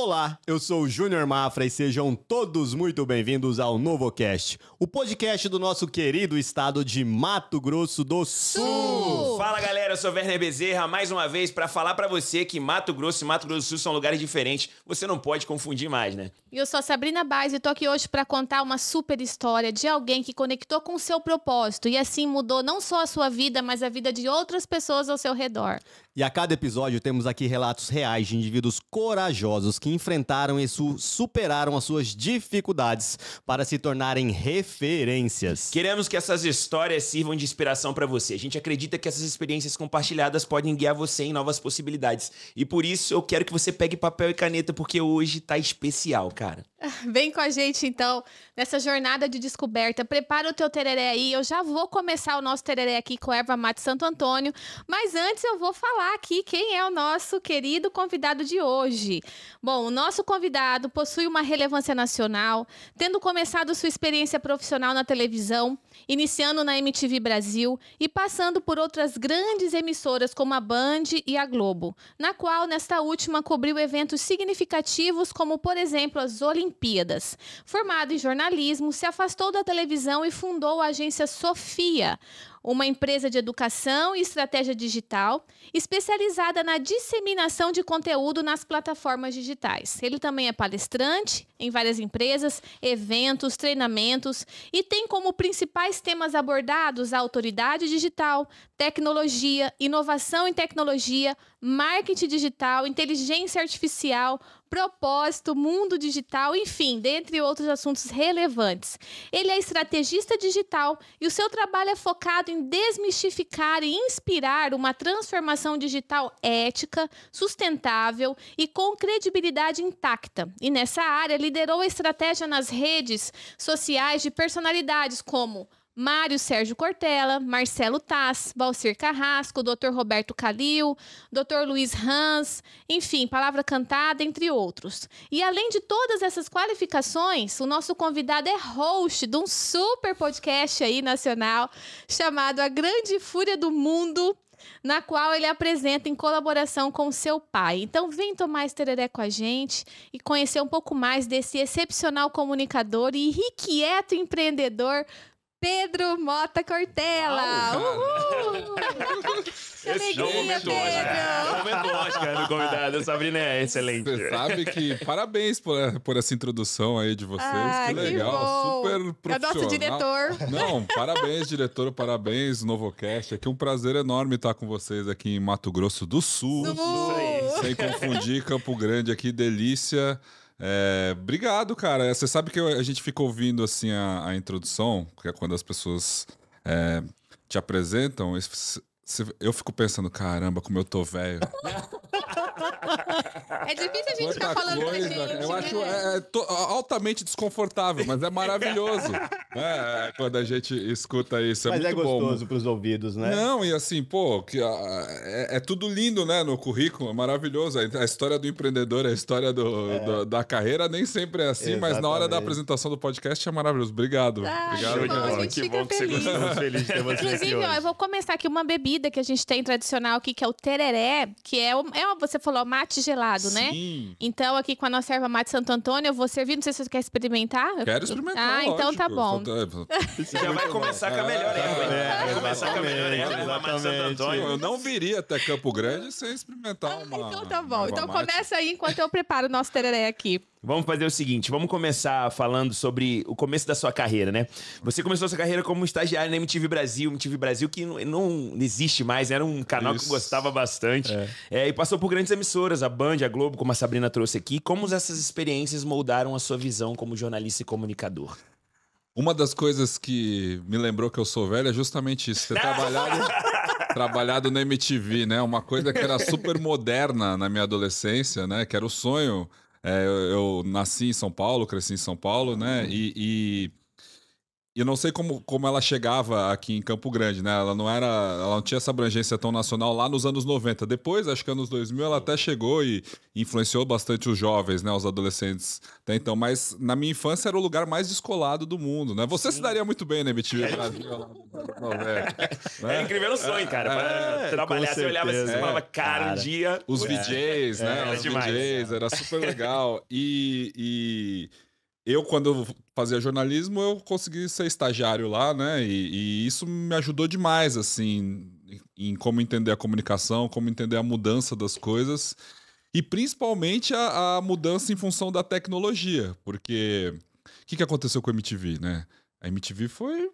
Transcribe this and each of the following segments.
Olá, eu sou o Júnior Mafra e sejam todos muito bem-vindos ao NovoCast, o podcast do nosso querido estado de Mato Grosso do Sul. Sul. Fala galera, eu sou Werner Bezerra, mais uma vez para falar para você que Mato Grosso e Mato Grosso do Sul são lugares diferentes, você não pode confundir mais, né? E eu sou a Sabrina Baez e tô aqui hoje para contar uma super história de alguém que conectou com o seu propósito e assim mudou não só a sua vida, mas a vida de outras pessoas ao seu redor. E a cada episódio temos aqui relatos reais de indivíduos corajosos que enfrentaram e su superaram as suas dificuldades para se tornarem referências. Queremos que essas histórias sirvam de inspiração para você. A gente acredita que essas experiências compartilhadas podem guiar você em novas possibilidades. E por isso eu quero que você pegue papel e caneta porque hoje tá especial, cara. Vem com a gente então nessa jornada de descoberta. Prepara o teu tereré aí. Eu já vou começar o nosso tereré aqui com erva mate Santo Antônio, mas antes eu vou falar aqui quem é o nosso querido convidado de hoje. Bom, o nosso convidado possui uma relevância nacional, tendo começado sua experiência profissional na televisão, iniciando na MTV Brasil e passando por outras grandes emissoras como a Band e a Globo, na qual nesta última cobriu eventos significativos como por exemplo as Olimpíadas Olimpíadas. Formado em jornalismo, se afastou da televisão e fundou a agência Sofia, uma empresa de educação e estratégia digital especializada na disseminação de conteúdo nas plataformas digitais. Ele também é palestrante em várias empresas, eventos, treinamentos e tem como principais temas abordados a autoridade digital, tecnologia, inovação em tecnologia, marketing digital, inteligência artificial, propósito, mundo digital, enfim, dentre outros assuntos relevantes. Ele é estrategista digital e o seu trabalho é focado em desmistificar e inspirar uma transformação digital ética, sustentável e com credibilidade intacta. E nessa área liderou a estratégia nas redes sociais de personalidades como Mário Sérgio Cortella, Marcelo Tass, Valcir Carrasco, Dr. Roberto Calil, Dr. Luiz Hans, enfim, Palavra Cantada, entre outros. E além de todas essas qualificações, o nosso convidado é host de um super podcast aí nacional chamado A Grande Fúria do Mundo, na qual ele apresenta em colaboração com seu pai. Então, vem tomar esse tereré com a gente e conhecer um pouco mais desse excepcional comunicador e irrequieto empreendedor Pedro Mota Cortella. Uhul! que alegria, Pedro! Momento né? Oscar é do convidado. A Sabrina é excelente. Você sabe que parabéns por, por essa introdução aí de vocês. Ah, que legal. Que Super é profissional. É nosso diretor. Não, parabéns, diretor. Parabéns, Novocast. É que um prazer enorme estar com vocês aqui em Mato Grosso do Sul. Do Sul. Sem confundir Campo Grande aqui. Delícia. É, obrigado, cara. É, você sabe que a gente fica ouvindo assim a, a introdução, que é quando as pessoas é, te apresentam eu fico pensando, caramba, como eu tô velho. É difícil a gente ficar falando coisa, da gente. Eu né? acho é, é, altamente desconfortável, mas é maravilhoso. Né? é, quando a gente escuta isso. É mas muito é gostoso bom. pros ouvidos, né? Não, e assim, pô, que, é, é, tudo lindo, né? No currículo, é maravilhoso. A, história do empreendedor, a história do, é. do, da carreira nem sempre é assim, Exatamente. mas na hora da apresentação do podcast é maravilhoso. Obrigado. Ah, Obrigado, que bom, que, bom que você gostou. Feliz de ter você Inclusive, ó, eu vou começar aqui uma bebida bebida que a gente tem tradicional aqui, que é o tereré, que é, o, é você falou, mate gelado, né? Sim. né? Então, aqui com a nossa erva mate Santo Antônio, eu vou servir, não sei se você quer experimentar. Quero experimentar, Ah, então lógico. então tá bom. Você já é, né? vai começar com a melhor erva. É, vai começar com a melhor erva, Santo Antônio. Eu não viria até Campo Grande sem experimentar ah, uma... Ah, então tá bom. Então mate. começa aí enquanto eu preparo o nosso tereré aqui. Vamos fazer o seguinte, vamos começar falando sobre o começo da sua carreira, né? Você começou a sua carreira como estagiário na MTV Brasil, MTV Brasil que não, não existe existe mais, era um canal Isso. que eu gostava bastante. É. É, e passou por grandes emissoras, a Band, a Globo, como a Sabrina trouxe aqui. Como essas experiências moldaram a sua visão como jornalista e comunicador? Uma das coisas que me lembrou que eu sou velho é justamente isso. Ter trabalhado, trabalhado na MTV, né? Uma coisa que era super moderna na minha adolescência, né? Que era o sonho. É, eu, eu, nasci em São Paulo, cresci em São Paulo, né? Uhum. e, e eu não sei como, como ela chegava aqui em Campo Grande, né? Ela não era, ela não tinha essa abrangência tão nacional lá nos anos 90. Depois, acho que anos 2000, ela até chegou e influenciou bastante os jovens, né, os adolescentes. Até então, mas na minha infância era o lugar mais descolado do mundo, né? Você Sim. se daria muito bem né MTV é Brasil. Né? É incrível o é sonho, cara. é, trabalhar, você olhava assim, você falava, cara, um dia. Os VJs, né? É, os demais. VJs, era super legal. E, e eu, quando fazia jornalismo, eu consegui ser estagiário lá, né? E, e, isso me ajudou demais, assim, em como entender a comunicação, como entender a mudança das coisas. E principalmente a, a mudança em função da tecnologia. Porque o que, que aconteceu com a MTV, né? A MTV foi.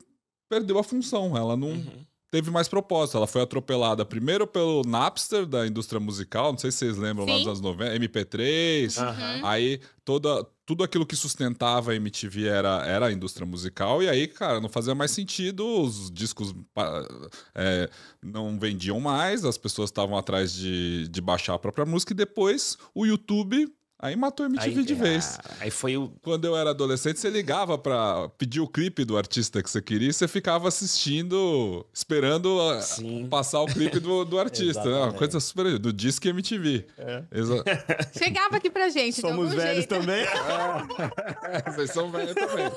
perdeu a função. Ela não. Uhum teve mais proposta. Ela foi atropelada primeiro pelo Napster da indústria musical, não sei se vocês lembram Sim. lá dos anos 90, MP3. Uhum. Aí toda, tudo aquilo que sustentava a MTV era, era a indústria musical, e aí, cara, não fazia mais sentido, os discos é, não vendiam mais, as pessoas estavam atrás de, de baixar a própria música, e depois o YouTube Aí matou a MTV aí, de vez. Ah, aí foi o. Quando eu era adolescente, você ligava para pedir o clipe do artista que você queria e você ficava assistindo, esperando a, ah, passar o clipe do, do artista. né? Uma coisa super. do disco MTV. É. Exa... Chegava aqui pra gente. Somos velhos jeito. também. é. Vocês são velhos também.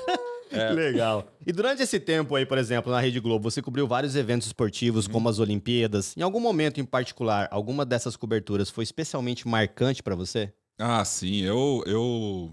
É. Legal. E durante esse tempo aí, por exemplo, na Rede Globo, você cobriu vários eventos esportivos, uhum. como as Olimpíadas. Em algum momento em particular, alguma dessas coberturas foi especialmente marcante para você? Ah, sim, eu. eu...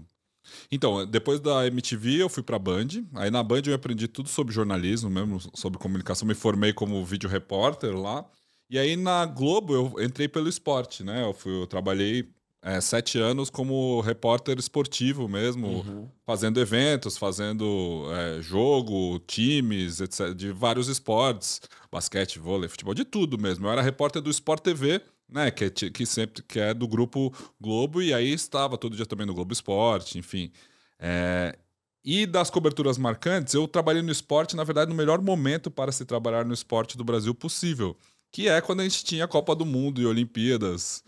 Então, depois da MTV eu fui pra Band. Aí na Band eu aprendi tudo sobre jornalismo mesmo, sobre comunicação. Me formei como vídeo repórter lá. E aí na Globo eu entrei pelo esporte, né? Eu, fui, eu trabalhei é, sete anos como repórter esportivo mesmo, uhum. fazendo eventos, fazendo é, jogo, times, etc, de vários esportes, basquete, vôlei, futebol, de tudo mesmo. Eu era repórter do Sport TV né? Que, é, que sempre que é do grupo Globo, e aí estava todo dia também no Globo Esporte, enfim. É, e das coberturas marcantes, eu trabalhei no esporte, na verdade, no melhor momento para se trabalhar no esporte do Brasil possível. Que é quando a gente tinha a Copa do Mundo e Olimpíadas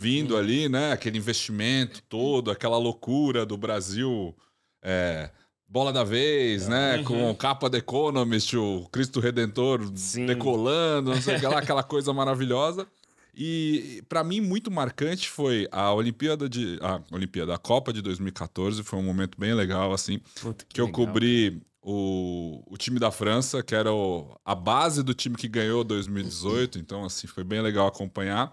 vindo sim. ali, né? Aquele investimento todo, aquela loucura do Brasil. É, bola da vez, é, né? Uhum. Com capa The Economist, o Cristo Redentor sim. decolando, não sei o aquela coisa maravilhosa. E para mim muito marcante foi a Olimpíada de a Olimpíada, a Copa de 2014, foi um momento bem legal assim, Puta, que, que legal. eu cobri o, o time da França, que era o, a base do time que ganhou 2018, então assim, foi bem legal acompanhar.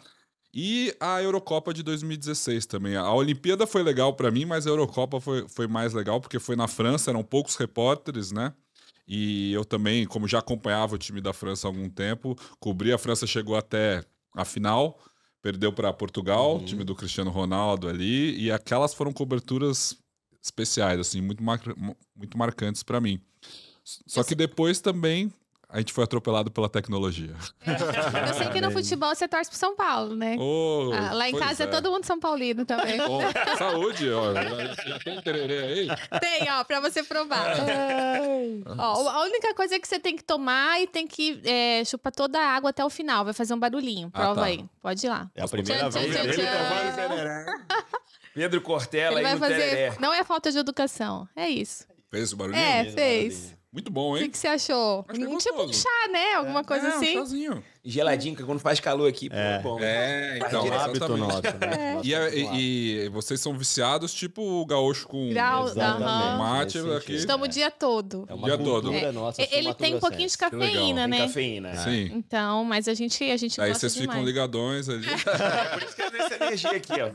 E a Eurocopa de 2016 também. A Olimpíada foi legal para mim, mas a Eurocopa foi, foi mais legal porque foi na França, eram poucos repórteres, né? E eu também, como já acompanhava o time da França há algum tempo, cobri a França chegou até a final, perdeu para Portugal, uhum. time do Cristiano Ronaldo ali, e aquelas foram coberturas especiais, assim, muito, mar... muito marcantes para mim. Só que depois também a gente foi atropelado pela tecnologia. Eu é. sei assim que no é. futebol você torce pro São Paulo, né? Oh, ah, lá em casa é. é. todo mundo São Paulino também. Oh, saúde, ó. Já tem tererê aí? Tem, ó, pra você provar. É. ó, a única coisa é que você tem que tomar e tem que é, chupar toda a água até o final. Vai fazer um barulhinho. Ah, Prova ah, tá. aí. Pode ir lá. É a primeira tchan, vez. que Pedro Cortella Ele aí fazer... Não é falta de educação. É isso. Fez o barulhinho? É, fez. Muito bom, hein? O que, que você achou? É um, tipo um chá, né? Alguma é, coisa é, assim. Geladinho, que quando faz calor aqui, é. pô, bom. Né? É, então. É hábito nosso. Né? É. E, e, e, vocês são viciados, tipo o gaúcho com Grau, mate aqui. Estamos o dia todo. É uma dia todo. É, nossa, assim, Ele tem um pouquinho de cafeína, né? Tem cafeína. Sim. Então, mas a gente, a gente Aí vocês demais. ficam ligadões ali. Por isso que eu essa energia aqui, ó.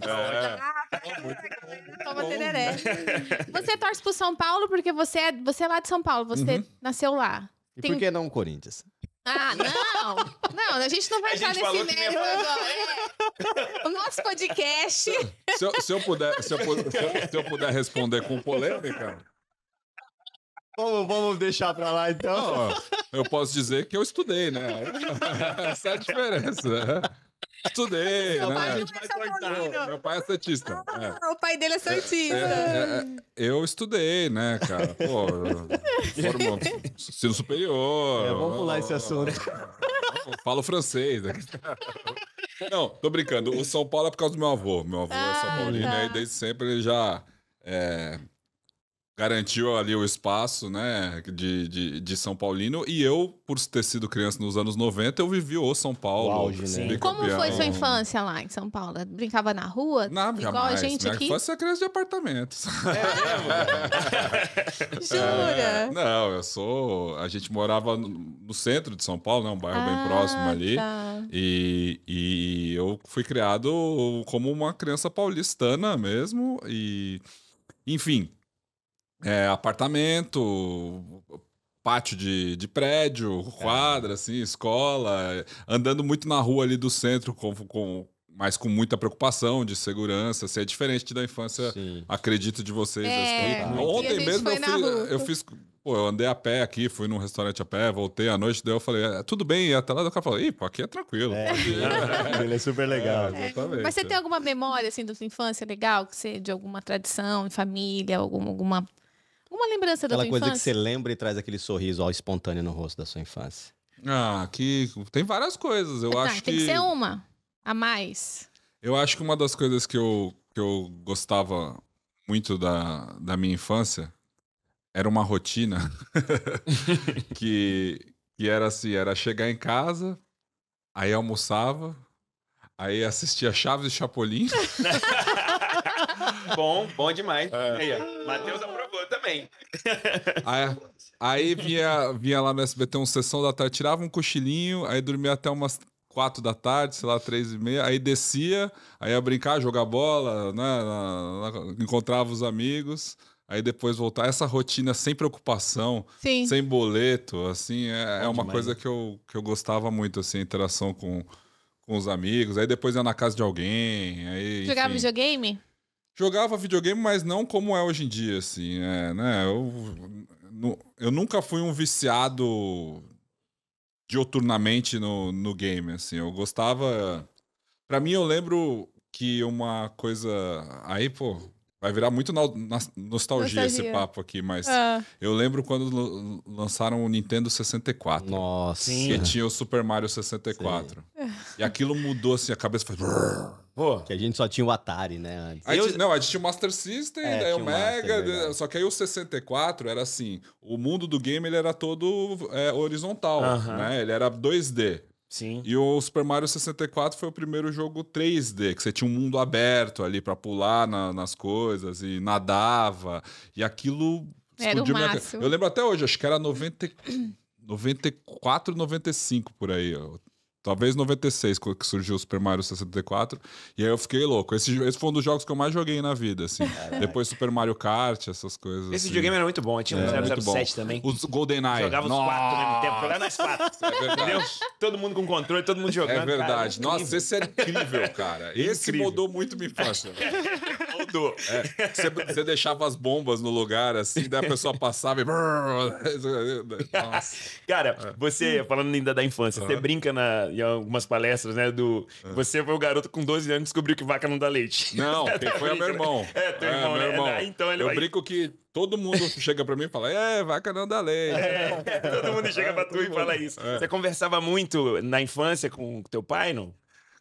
Toma né? tereré. Você torce pro São Paulo porque você é, você é lá de São Paulo, você uhum. nasceu lá. E Tem... por que não o Corinthians? Ah, não! Não, a gente não vai a entrar nesse mérito agora. É. O nosso podcast. Se eu, se eu puder, se eu, se, eu, se eu puder responder com polêmica. Vamos, vamos deixar pra lá então. Não, eu posso dizer que eu estudei, né? Essa é a diferença. Estudei, meu né? Pai é meu pai é santista. Ah, é. O pai dele é santista. É, é, é eu estudei, né, cara? Pô, formou ensino superior. É, vamos pular esse assunto. Falo francês. Não, tô brincando. O São Paulo é por causa do meu avô. Meu avô ah, é São ah, Paulino, tá. e desde sempre ele já... Garantiu ali o espaço, né, de, de, de, São Paulino. E eu, por ter sido criança nos anos 90, eu vivi o São Paulo. O auge, né? Como foi sua infância lá em São Paulo? Brincava na rua? Não, igual jamais. a gente Minha aqui? infância é criança de apartamentos. É, Jura? É, não, eu sou... A gente morava no centro de São Paulo, né, um bairro ah, bem próximo ali. Tá. E, e eu fui criado como uma criança paulistana mesmo. E, enfim é, apartamento, pátio de, de prédio, quadra, é. assim, escola, andando muito na rua ali do centro, com, com, mas com muita preocupação de segurança. Assim, é diferente da infância, Sim. acredito, de vocês. É, assim. Ontem mesmo eu fiz, eu fiz, Pô, eu andei a pé aqui, fui num restaurante a pé, voltei à noite, daí eu falei, é, tudo bem, e até lá o cara falou, ih, pô, aqui é tranquilo. É, ele é super legal. É, mas você tem alguma memória, assim, da sua infância legal, que você, de alguma tradição, de família, alguma uma lembrança Aquela da sua infância? Aquela coisa que você lembra e traz aquele sorriso ó, espontâneo no rosto da sua infância. Ah, que tem várias coisas. Eu tá, acho tem que... que ser uma a mais. Eu acho que uma das coisas que eu, que eu gostava muito da, da minha infância era uma rotina que, que era assim, era chegar em casa, aí almoçava, aí assistia Chaves e Chapolin. bom, bom demais. É. Aí, ó. Matheus aprovou também. Aí, aí vinha, vinha lá no SBT um sessão da tarde, tirava um cochilinho, aí dormia até umas quatro da tarde, sei lá, três e meia, aí descia, aí ia brincar, jogar bola, né? encontrava os amigos aí depois voltar. Essa rotina sem preocupação, Sim. sem boleto, assim, é, é uma coisa que eu, que eu gostava muito, assim, a interação com, com os amigos. Aí depois ia na casa de alguém. Aí, Jogava enfim. videogame? jogava videogame, mas não como é hoje em dia, assim, é, né? Eu, eu nunca fui um viciado dioturnamente no, no game, assim. Eu gostava. Para mim, eu lembro que uma coisa. Aí, pô, vai virar muito no, na, nostalgia, nostalgia, esse papo aqui, mas ah. eu lembro quando lançaram o Nintendo 64. Nossa. Que tinha o Super Mario 64. Sim. E aquilo mudou, assim, a cabeça foi. Que a gente só tinha o Atari, né? Antes. Aí, eu... Não, a gente tinha o Master System, é, daí o Mega. Master, só que aí o 64 era assim: o mundo do game ele era todo é, horizontal, uh -huh. né? Ele era 2D. Sim. E o Super Mario 64 foi o primeiro jogo 3D, que você tinha um mundo aberto ali para pular na, nas coisas e nadava. E aquilo. É, era o máximo. Minha... Eu lembro até hoje, acho que era 90. 94, 95 por aí. Talvez 96, quando surgiu o Super Mario 64. E aí eu fiquei louco. Esse, esse foi um dos jogos que eu mais joguei na vida, assim. Caraca. É Depois Super Mario Kart, essas coisas. Esse assim. videogame era muito bom. Tinha um 007 é, também. Os GoldenEye. Jogava os quatro ao mesmo tempo. Jogava nas quatro. É entendeu? Todo mundo com controle, todo mundo jogando. É verdade. Cara, é Nossa, esse era é incrível, cara. Esse incrível. mudou muito minha infância. mudou. É, você, você, deixava as bombas no lugar, assim, daí a pessoa passava e... Nossa. Cara, você, falando ainda da infância, uhum. você brinca na em algumas palestras, né? Do. Ah. Você foi o garoto com 12 anos e descobriu que vaca não dá leite. Não, quem foi é meu irmão. É, teu é, meu né? irmão. É, então ele Eu vai... brinco que todo mundo chega pra mim e fala: É, vaca não dá leite. É, todo mundo chega pra tu e fala isso. É. Você conversava muito na infância com teu pai, não?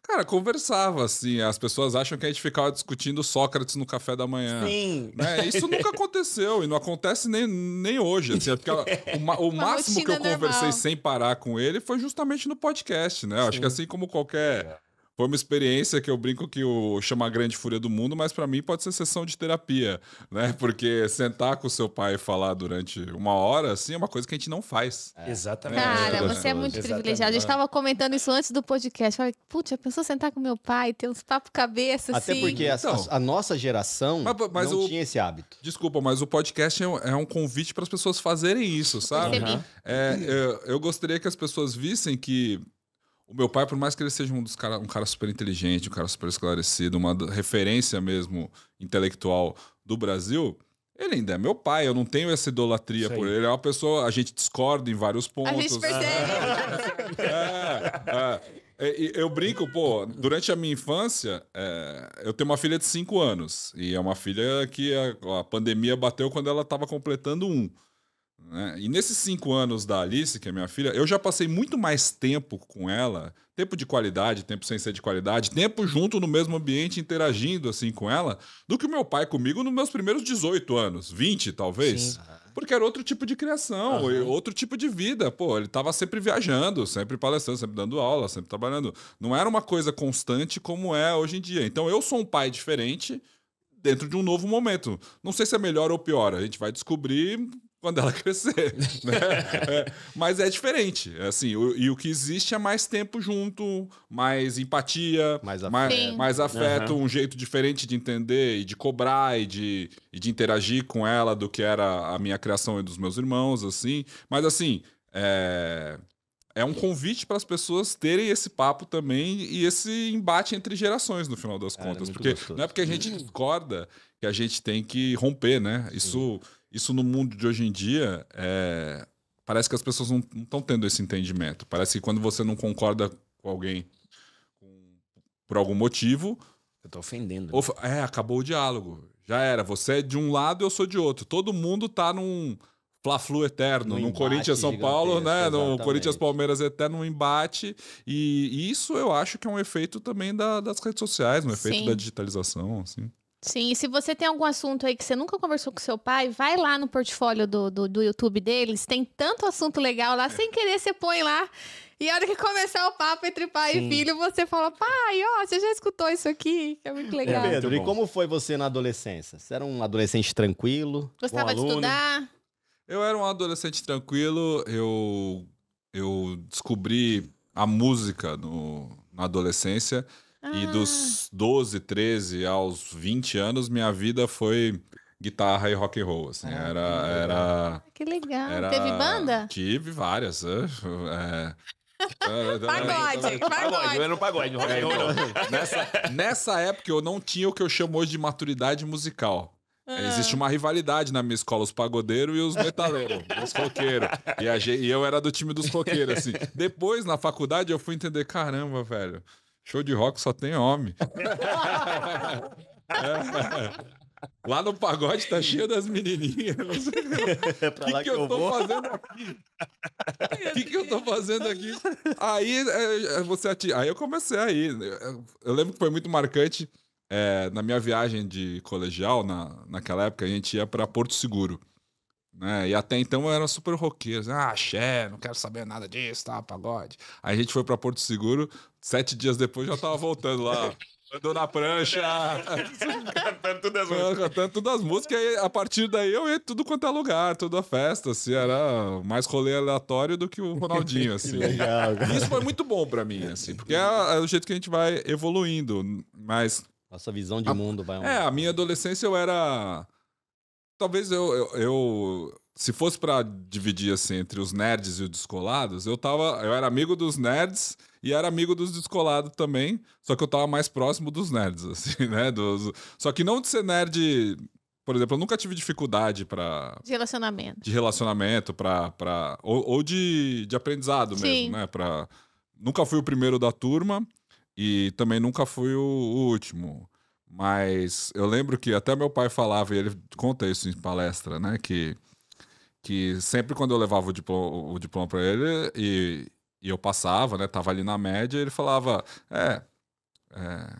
Cara, conversava, assim. As pessoas acham que a gente ficava discutindo Sócrates no café da manhã. Sim. Né? Isso nunca aconteceu e não acontece nem, nem hoje. Assim, porque o, o máximo que eu normal. conversei sem parar com ele foi justamente no podcast, né? Acho que assim como qualquer é. Foi uma experiência que eu brinco que o chama grande fúria do mundo, mas para mim pode ser sessão de terapia, né? Porque sentar com o seu pai e falar durante uma hora, assim, é uma coisa que a gente não faz. É. Exatamente. Cara, você é muito privilegiado. Eu estava comentando isso antes do podcast. Falei, putz, já pensou sentar com meu pai, ter uns papo cabeça, Até assim? Até porque então, a, a, nossa geração mas, mas não o, tinha esse hábito. Desculpa, mas o podcast é, um, é um convite para as pessoas fazerem isso, sabe? Uhum. É, eu, é, eu gostaria que as pessoas vissem que o meu pai, por mais que ele seja um dos cara, um cara super inteligente, um cara super esclarecido, uma referência mesmo intelectual do Brasil, ele ainda é meu pai, eu não tenho essa idolatria por ele. É uma pessoa, a gente discorda em vários pontos. A gente né? percebe. é, é, eu brinco, pô, durante a minha infância, é, eu tenho uma filha de 5 anos. E é uma filha que a, a pandemia bateu quando ela estava completando um. Né? E nesses cinco anos da Alice, que é minha filha, eu já passei muito mais tempo com ela, tempo de qualidade, tempo sem ser de qualidade, tempo junto no mesmo ambiente, interagindo assim com ela, do que o meu pai comigo nos meus primeiros 18 anos, 20 talvez. Sim. Porque era outro tipo de criação, uhum. outro tipo de vida. Pô, ele estava sempre viajando, sempre palestrando, sempre dando aula, sempre trabalhando. Não era uma coisa constante como é hoje em dia. Então eu sou um pai diferente dentro de um novo momento. Não sei se é melhor ou pior, a gente vai descobrir quando ela crescer. Né? é, mas é diferente. É assim, o, e o que existe é mais tempo junto, mais empatia, mais afeto, é, mais, mais afeto uhum. um jeito diferente de entender e de cobrar e de, e de interagir com ela do que era a minha criação e dos meus irmãos, assim. Mas assim, é, é um convite para as pessoas terem esse papo também e esse embate entre gerações no final das contas, porque gostoso. não é porque a gente hum. discorda que a gente tem que romper, né? Isso Sim isso no mundo de hoje em dia é... parece que as pessoas não estão tendo esse entendimento. Parece que quando você não concorda com alguém por algum motivo. Eu tô ofendendo. Of... Né? É, acabou o diálogo. Já era. Você é de um lado, eu sou de outro. Todo mundo tá num fla-flu eterno, no Corinthians São Paulo, né? Exatamente. No Corinthians Palmeiras eterno, um embate. E isso eu acho que é um efeito também da, das redes sociais, um efeito Sim. da digitalização, assim. Sim, e se você tem algum assunto aí que você nunca conversou com seu pai, vai lá no portfólio do, do, do YouTube deles, tem tanto assunto legal lá, sem querer você põe lá. E a hora que começar o papo entre pai Sim. e filho, você fala, pai, ó, você já escutou isso aqui? é muito é legal. É, Pedro, e como foi você na adolescência? Você era um adolescente tranquilo? Gostava de estudar? Eu era um adolescente tranquilo, eu, eu descobri a música no, na adolescência. Ah. E dos 12, 13 aos 20 anos, minha vida foi guitarra e rock and roll, assim, ah, era, era... Ah, que legal, era, teve banda? Tive várias, é, Pagode, pagode. Era um pagode, nessa, nessa época eu não tinha o que eu chamo hoje de maturidade musical. Ah. Existe uma rivalidade na minha escola, os pagodeiros e os metaleiros, os roqueiros. E, a, e eu era do time dos roqueiros, assim. Depois, na faculdade, eu fui entender, caramba, velho Show de rock só tem homem. é. Lá no pagode tá cheio das menininhas. É o que, que, que, eu, tô vou? fazendo aqui? O que, que eu tô fazendo aqui? Aí é, você Aí eu comecei aí. Eu lembro que foi muito marcante é, na minha viagem de colegial, na, naquela época, a gente ia para Porto Seguro. Né? E até então eu era super roqueiro. Assim, ah, axé, não quero saber nada disso, tá? Pagode. Aí a gente foi para Porto Seguro, sete dias depois já tava voltando lá. Andou na prancha. cantando tudo as músicas. Cantando tudo as músicas. E a partir daí eu ia tudo quanto é lugar, toda festa. Assim, era mais rolê aleatório do que o Ronaldinho, assim. legal, Isso foi muito bom para mim, assim. Porque é, é o jeito que a gente vai evoluindo. Mas... Nossa visão de a, mundo vai... Um... É, a minha adolescência eu era Talvez eu, eu, eu se fosse para dividir assim entre os nerds e os descolados, eu tava, eu era amigo dos nerds e era amigo dos descolados também, só que eu tava mais próximo dos nerds assim, né? Dos, só que não de ser nerd, por exemplo, eu nunca tive dificuldade para de relacionamento, de relacionamento para para ou, ou, de, de aprendizado mesmo, né? Para nunca fui o primeiro da turma e também nunca fui o, o último. Mas eu lembro que até meu pai falava, e ele conta isso em palestra, né? Que, que sempre quando eu levava o diploma, o diploma para ele e, e, eu passava, né? Tava ali na média, ele falava: É, é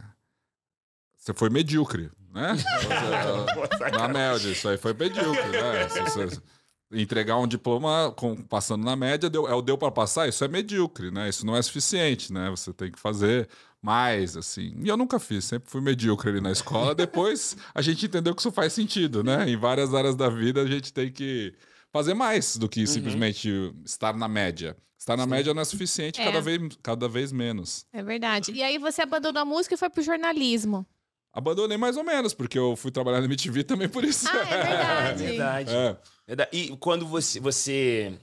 você foi medíocre, né? na média, isso aí foi medíocre, né? entregar um diploma com, passando na média deu, é o deu para passar, isso é medíocre, né? Isso não é suficiente, né? Você tem que fazer mais, assim. E eu nunca fiz, sempre fui medíocre ali na escola. Depois a gente entendeu que isso faz sentido, né? Em várias áreas da vida a gente tem que fazer mais do que uhum. simplesmente estar na média. Estar na Sim. média não é suficiente, é. Cada, vez, cada vez menos. É verdade. E aí você abandonou a música e foi pro jornalismo. Abandonei mais ou menos, porque eu fui trabalhar na MTV também por isso. Ah, é verdade. é verdade. É. é e quando você, você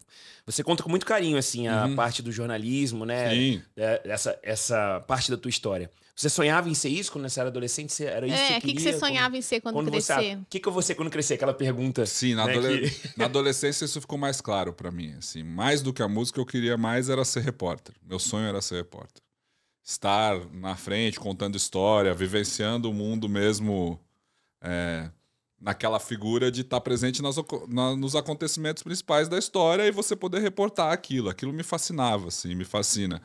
você conta com muito carinho, assim, a uhum. parte do jornalismo, né? Sim. É, essa, essa parte da tua história. Você sonhava em ser isso quando você era adolescente? Você era isso é, que, que, queria, que você sonhava quando, em ser quando, quando crescer? o que, que eu vou ser quando crescer? Aquela pergunta. Sim, na, né, adole... que... na adolescência isso ficou mais claro para mim. Assim, mais do que a música, eu queria mais era ser repórter. Meu sonho era ser repórter. Estar na frente, contando história, vivenciando o mundo mesmo. É naquela figura de estar tá presente nas, na, nos acontecimentos principais da história e você poder reportar aquilo. Aquilo me fascinava, assim, me fascina.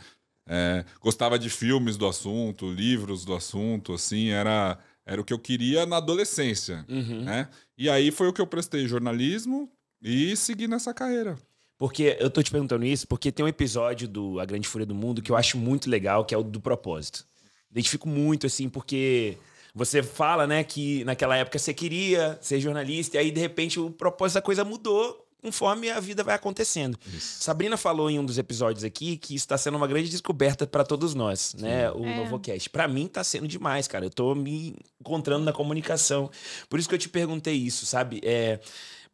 É, gostava de filmes do assunto, livros do assunto, assim, era, era o que eu queria na adolescência, uhum. né? E aí foi o que eu prestei jornalismo e segui nessa carreira. Porque eu tô te perguntando isso porque tem um episódio do A Grande Fúria do Mundo que eu acho muito legal, que é o do propósito. Identifico muito, assim, porque você fala, né, que naquela época você queria ser jornalista, e aí, de repente, o propósito da coisa mudou conforme a vida vai acontecendo. Isso. Sabrina falou em um dos episódios aqui que está sendo uma grande descoberta para todos nós, Sim. né? O é. Novocast. Para mim está sendo demais, cara. Eu estou me encontrando na comunicação. Por isso que eu te perguntei isso, sabe? É,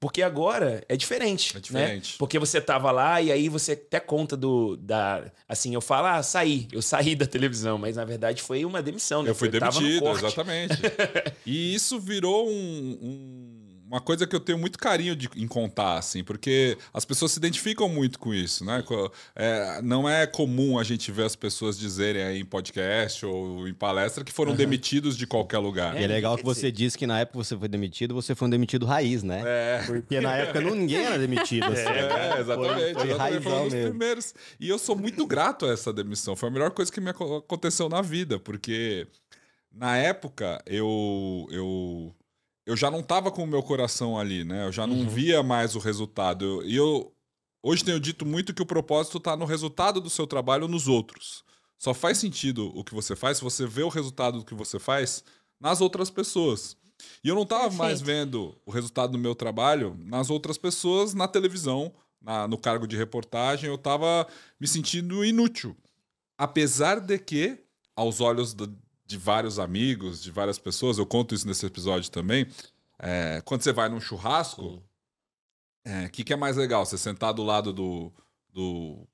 porque agora é diferente. É né? diferente. Né? Porque você tava lá e aí você até conta do. Da, assim, eu falo, ah, saí, eu saí da televisão, mas na verdade foi uma demissão, né? Eu fui eu demitido, exatamente. e isso virou um, um uma coisa que eu tenho muito carinho de, em contar, assim, porque as pessoas se identificam muito com isso, né? É, não é comum a gente ver as pessoas dizerem aí em podcast ou em palestra que foram uhum. demitidos de qualquer lugar. É, é legal que você disse que na época você foi demitido, você foi um demitido raiz, né? É. Porque na época ninguém era demitido. É, assim, é, exatamente. Foi, foi exatamente foi primeiros. E eu sou muito grato a essa demissão. Foi a melhor coisa que me aconteceu na vida, porque na época eu, eu eu já não estava com o meu coração ali, né? Eu já não uhum. via mais o resultado. E eu, eu, hoje tenho dito muito que o propósito está no resultado do seu trabalho nos outros. Só faz sentido o que você faz se você vê o resultado do que você faz nas outras pessoas. E eu não estava mais vendo o resultado do meu trabalho nas outras pessoas na televisão, na, no cargo de reportagem, eu estava me sentindo inútil. Apesar de que, aos olhos de vários amigos, de várias pessoas. Eu conto isso nesse episódio também. É, quando você vai num churrasco, o é, que, que é mais legal? Você sentar do lado do, do,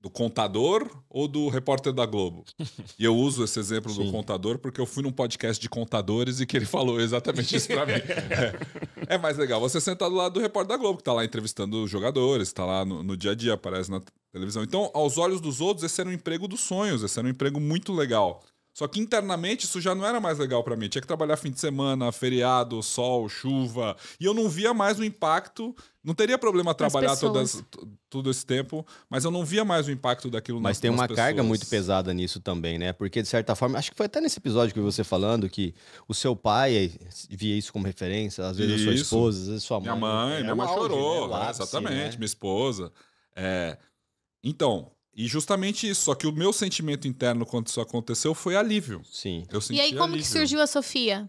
do contador ou do repórter da Globo? e eu uso esse exemplo do contador porque eu fui num podcast de contadores e que ele falou exatamente isso pra mim. é, é, mais legal você sentar do lado do repórter da Globo, que tá lá entrevistando os jogadores, tá lá no, no dia a dia, aparece na televisão. Então, aos olhos dos outros, esse era um emprego dos sonhos, esse era um emprego muito legal. Só que internamente isso já não era mais legal para mim. tinha que trabalhar fim de semana, feriado, sol, chuva. E eu não via mais o impacto. Não teria problema trabalhar todas, todo esse tempo, mas eu não via mais o impacto daquilo Mas nas, tem uma pessoas. carga muito pesada nisso também, né? Porque, de certa forma, acho que foi até nesse episódio que você falando que o seu pai via isso como referência, às vezes isso. a sua esposa, às vezes sua mãe. Minha mãe, é minha mãe né? chorou, assim, né? exatamente, né? minha esposa. É... Então, e justamente isso, só que o meu sentimento interno quando isso aconteceu foi alívio. Sim. Eu senti e aí como alívio. que surgiu a Sofia?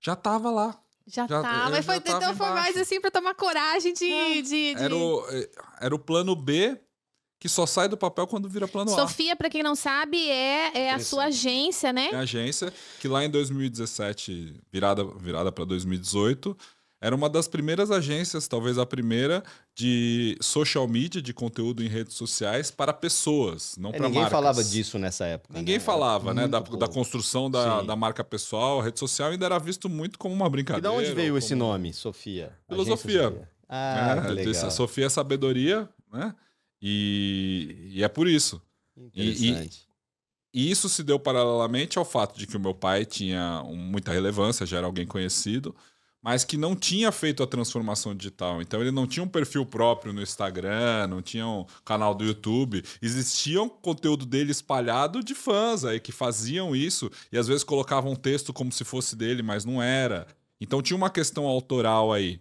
Já tava lá. Já, já é, mas foi, então foi mais assim para tomar coragem de, é. de, de, Era, o, é, era o plano B que só sai do papel quando vira plano Sofia, A. Sofia, para quem não sabe, é, é a sua agência, né? É a agência, que lá em 2017, virada, virada para 2018, era uma das primeiras agências, talvez a primeira, de social media, de conteúdo em redes sociais para pessoas, não é, para marcas. Ninguém falava disso nessa época. Né? Ninguém né? falava, era né? Da, da, construção da, da marca pessoal, rede social ainda era visto muito como uma brincadeira. E de onde veio esse nome, Sofia? Filosofia. Sofia. Ah, é, legal. Sofia é sabedoria, né? E, e é por isso. Interessante. E, e, e, isso se deu paralelamente ao fato de que o meu pai tinha muita relevância, já era alguém conhecido mas que não tinha feito a transformação digital. Então ele não tinha um perfil próprio no Instagram, não tinha um canal do YouTube. Existia um conteúdo dele espalhado de fãs aí que faziam isso e às vezes colocavam um texto como se fosse dele, mas não era. Então tinha uma questão autoral aí.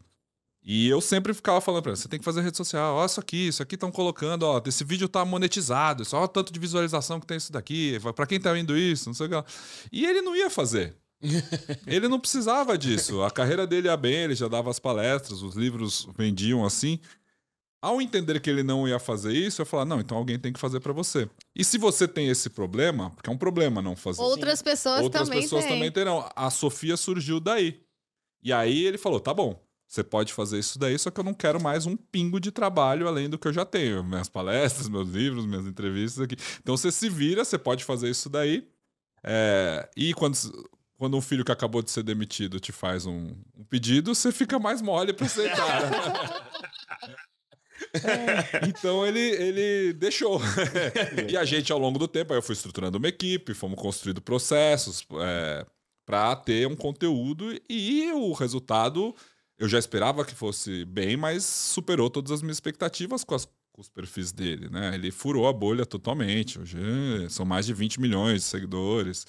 E eu sempre ficava falando para você tem que fazer rede social, ó, isso aqui, isso aqui estão colocando, ó, esse vídeo tá monetizado, só o tanto de visualização que tem isso daqui, para quem tá vendo isso, não sei o que. E ele não ia fazer. ele não precisava disso. A carreira dele ia bem, ele já dava as palestras, os livros vendiam assim. Ao entender que ele não ia fazer isso, eu falar, não, então alguém tem que fazer para você. E se você tem esse problema, porque é um problema não fazer. Outras Sim. pessoas Outras também pessoas também terão. A Sofia surgiu daí. E aí ele falou, tá bom, você pode fazer isso daí, só que eu não quero mais um pingo de trabalho além do que eu já tenho. Minhas palestras, meus livros, minhas entrevistas aqui. Então você se vira, você pode fazer isso daí. É... e quando quando um filho que acabou de ser demitido te faz um, um pedido, você fica mais mole para aceitar. É. então ele, ele deixou. e a gente, ao longo do tempo, aí eu fui estruturando uma equipe, fomos construindo processos é, para ter um conteúdo e o resultado eu já esperava que fosse bem, mas superou todas as minhas expectativas com, as, com os perfis dele, né? Ele furou a bolha totalmente. Hoje são mais de 20 milhões de seguidores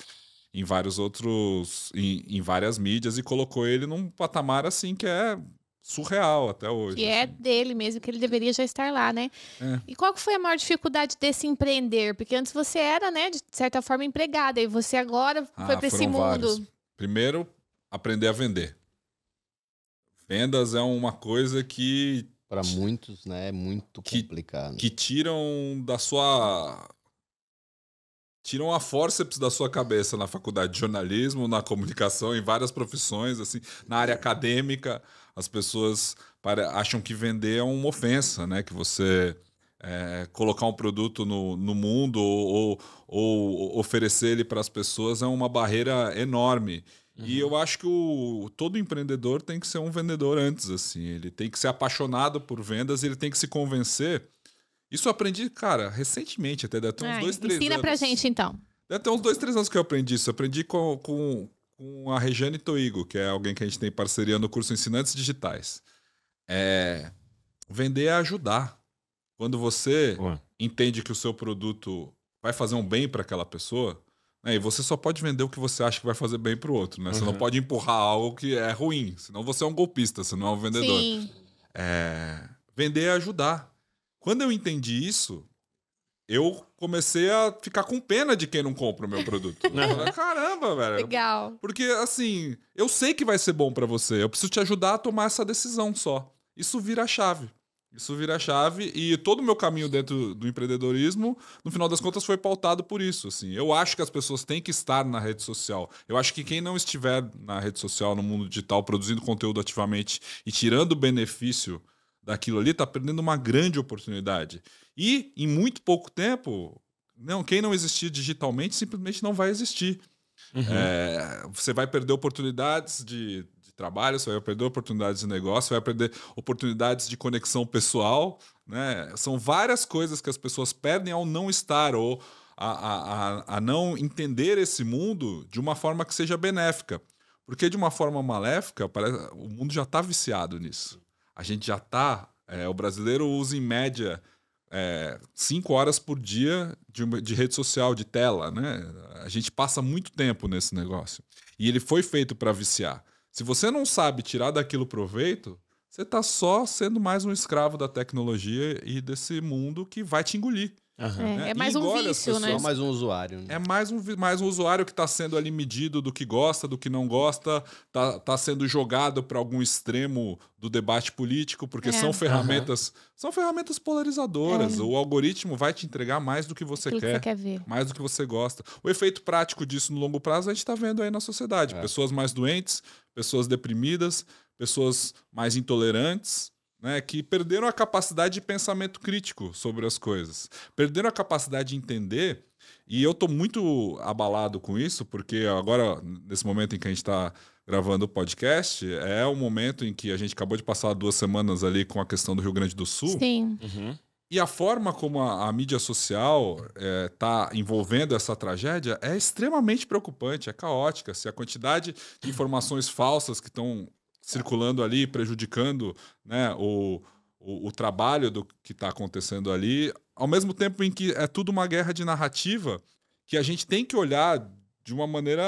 em vários outros. Em, em, várias mídias e colocou ele num patamar assim que é surreal até hoje. Que é assim. é dele mesmo, que ele deveria já estar lá, né? É. E qual foi a maior dificuldade desse empreender? Porque antes você era, né, de certa forma, empregada, e você agora ah, foi para esse mundo. Vários. Primeiro, aprender a vender. Vendas é uma coisa que. Para muitos, né? É muito que, complicado. Que tiram da sua tiram a forceps da sua cabeça na faculdade de jornalismo, na comunicação, em várias profissões, assim, na área acadêmica, as pessoas para, acham que vender é uma ofensa, né? Que você é, colocar um produto no, no mundo ou, ou, ou oferecer ele para as pessoas é uma barreira enorme. Uhum. E eu acho que o, todo empreendedor tem que ser um vendedor antes, assim. Ele tem que ser apaixonado por vendas, ele tem que se convencer isso eu aprendi, cara, recentemente, até deve ter uns Ai, é, dois, três ensina anos. Ensina pra gente, então. Deve ter uns dois, três anos que eu aprendi isso. Eu aprendi com, com, com a Regiane Toigo, que é alguém que a gente tem parceria no curso Ensinantes Digitais. É, vender é ajudar. Quando você Ué. entende que o seu produto vai fazer um bem para aquela pessoa, né, e você só pode vender o que você acha que vai fazer bem para o outro. Né? Uhum. Você não uhum. pode empurrar algo que é ruim, senão você é um golpista, você não é um vendedor. É, vender é ajudar. Quando eu entendi isso, eu comecei a ficar com pena de quem não compra o meu produto. Falei, Caramba, velho. Legal. Porque, assim, eu sei que vai ser bom para você. Eu preciso te ajudar a tomar essa decisão só. Isso vira chave. Isso vira chave e todo o meu caminho dentro do empreendedorismo, no final das contas, foi pautado por isso. Assim. Eu acho que as pessoas têm que estar na rede social. Eu acho que quem não estiver na rede social, no mundo digital, produzindo conteúdo ativamente e tirando benefício daquilo ali está perdendo uma grande oportunidade. E em muito pouco tempo, não, quem não existir digitalmente simplesmente não vai existir. Uhum. É, você vai perder oportunidades de, de, trabalho, você vai perder oportunidades de negócio, você vai perder oportunidades de conexão pessoal. Né? São várias coisas que as pessoas perdem ao não estar ou a, a, a, a não entender esse mundo de uma forma que seja benéfica. Porque de uma forma maléfica, parece, o mundo já está viciado nisso a gente já está. É, o brasileiro usa em média é, cinco horas por dia de, de, rede social, de tela, né? A gente passa muito tempo nesse negócio. E ele foi feito para viciar. Se você não sabe tirar daquilo proveito, você está só sendo mais um escravo da tecnologia e desse mundo que vai te engolir. Uhum. É, é, mais um vício, né? É mais um usuário. Né? É mais um, mais um usuário que está sendo ali medido do que gosta, do que não gosta, está tá sendo jogado para algum extremo do debate político, porque é. são ferramentas uhum. são ferramentas polarizadoras. É. O algoritmo vai te entregar mais do que você Aquilo quer, que você quer ver. mais do que você gosta. O efeito prático disso no longo prazo a gente está vendo aí na sociedade: é. pessoas mais doentes, pessoas deprimidas, pessoas mais intolerantes né, que perderam a capacidade de pensamento crítico sobre as coisas, perderam a capacidade de entender. E eu estou muito abalado com isso, porque agora, nesse momento em que a gente está gravando o podcast, é o momento em que a gente acabou de passar duas semanas ali com a questão do Rio Grande do Sul. Sim. Uhum. E a forma como a, a mídia social está é, tá envolvendo essa tragédia é extremamente preocupante, é caótica. Se assim, a quantidade de informações falsas que estão circulando ali, prejudicando né, o, o, o trabalho do que está acontecendo ali, ao mesmo tempo em que é tudo uma guerra de narrativa que a gente tem que olhar de uma maneira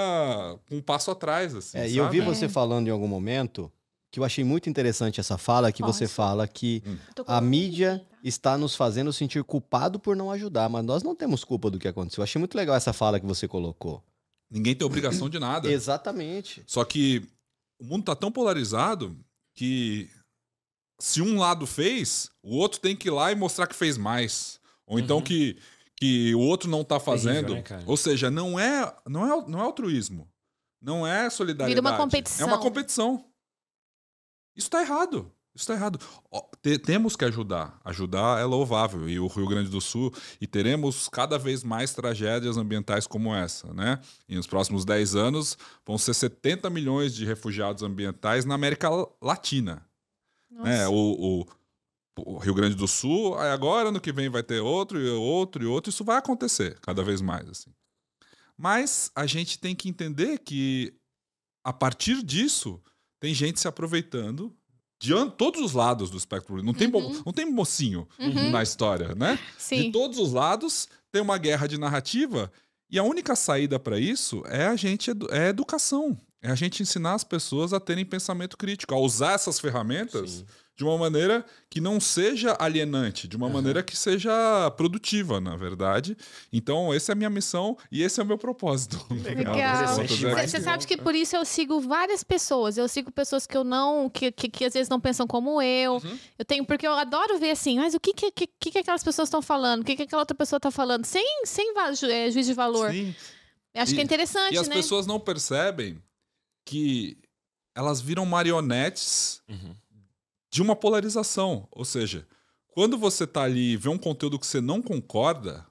um passo atrás. Assim, é, e eu vi você é. falando em algum momento que eu achei muito interessante essa fala que você fala que hum. a mídia está nos fazendo sentir culpado por não ajudar, mas nós não temos culpa do que aconteceu. Eu achei muito legal essa fala que você colocou. Ninguém tem obrigação de nada. Exatamente. Só que o mundo está tão polarizado que se um lado fez, o outro tem que ir lá e mostrar que fez mais. Ou então uhum. que, que o outro não está fazendo. Terrível, né, Ou seja, não é, não é, não é altruísmo. Não é solidariedade. Vira uma competição. É uma competição. Isso está errado. Isso está errado. Temos que ajudar. Ajudar é louvável. E o Rio Grande do Sul, e teremos cada vez mais tragédias ambientais como essa, né? E nos próximos 10 anos vão ser 70 milhões de refugiados ambientais na América Latina. Né? Nossa. Né? O, o, o Rio Grande do Sul, agora, ano que vem, vai ter outro e outro e outro. Isso vai acontecer cada vez mais. assim. Mas a gente tem que entender que, a partir disso, tem gente se aproveitando de todos os lados do espectro Não tem, uhum. não tem mocinho uhum. na história, né? Sim. De todos os lados tem uma guerra de narrativa e a única saída para isso é a gente edu é educação. É a gente ensinar as pessoas a terem pensamento crítico, a usar essas ferramentas. Sim de uma maneira que não seja alienante, de uma uhum. maneira que seja produtiva, na verdade. Então, essa é a minha missão e esse é o meu propósito. Legal. Você, sabe que por isso eu sigo várias pessoas. Eu sigo pessoas que eu não, que, que, que às vezes não pensam como eu. Uhum. Eu tenho, porque eu adoro ver assim, mas o que, que, que, que aquelas pessoas estão falando? O que, que aquela outra pessoa está falando? Sem, sem ju, é, eh, juiz de valor. Sim. Acho e, que é interessante, né? E as né? pessoas não percebem que elas viram marionetes uhum de uma polarização. Ou seja, quando você está ali e vê um conteúdo que você não concorda,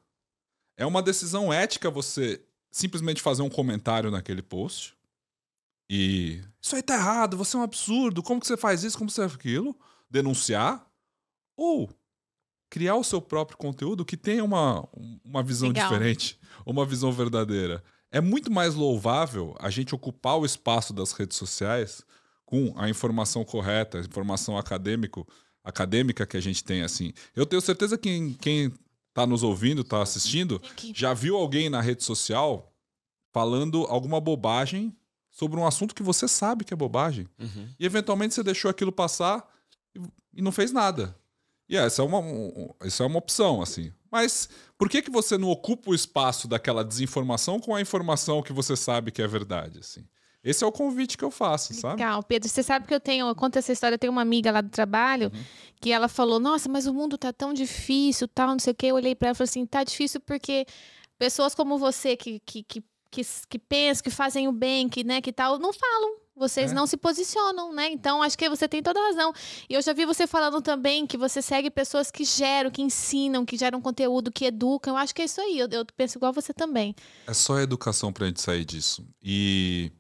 é uma decisão ética você simplesmente fazer um comentário naquele post e isso aí tá errado, você é um absurdo, como que você faz isso, como você faz aquilo, denunciar ou criar o seu próprio conteúdo que tenha uma, uma visão Legal. diferente, uma visão verdadeira. É muito mais louvável a gente ocupar o espaço das redes sociais com a informação correta, a informação acadêmico, acadêmica que a gente tem. assim. Eu tenho certeza que quem está nos ouvindo, está assistindo, já viu alguém na rede social falando alguma bobagem sobre um assunto que você sabe que é bobagem. Uhum. E eventualmente você deixou aquilo passar e não fez nada. E yeah, essa é uma, isso é uma opção, assim. Mas por que, que você não ocupa o espaço daquela desinformação com a informação que você sabe que é verdade, assim? Esse é o convite que eu faço, sabe? Legal, Pedro. Você sabe que eu tenho, eu conto essa história, eu tenho uma amiga lá do trabalho uhum. que ela falou: "Nossa, mas o mundo tá tão difícil, tal, não sei o quê". Eu olhei para ela e falei assim: "Tá difícil porque pessoas como você que que, que que, que pensam, que fazem o bem, que, né, que tal, não falam. Vocês é. não se posicionam, né? Então, acho que você tem toda a razão. E eu já vi você falando também que você segue pessoas que geram, que ensinam, que geram conteúdo, que educam. Eu acho que é isso aí. Eu, eu penso igual você também. É só a educação para a gente sair disso. E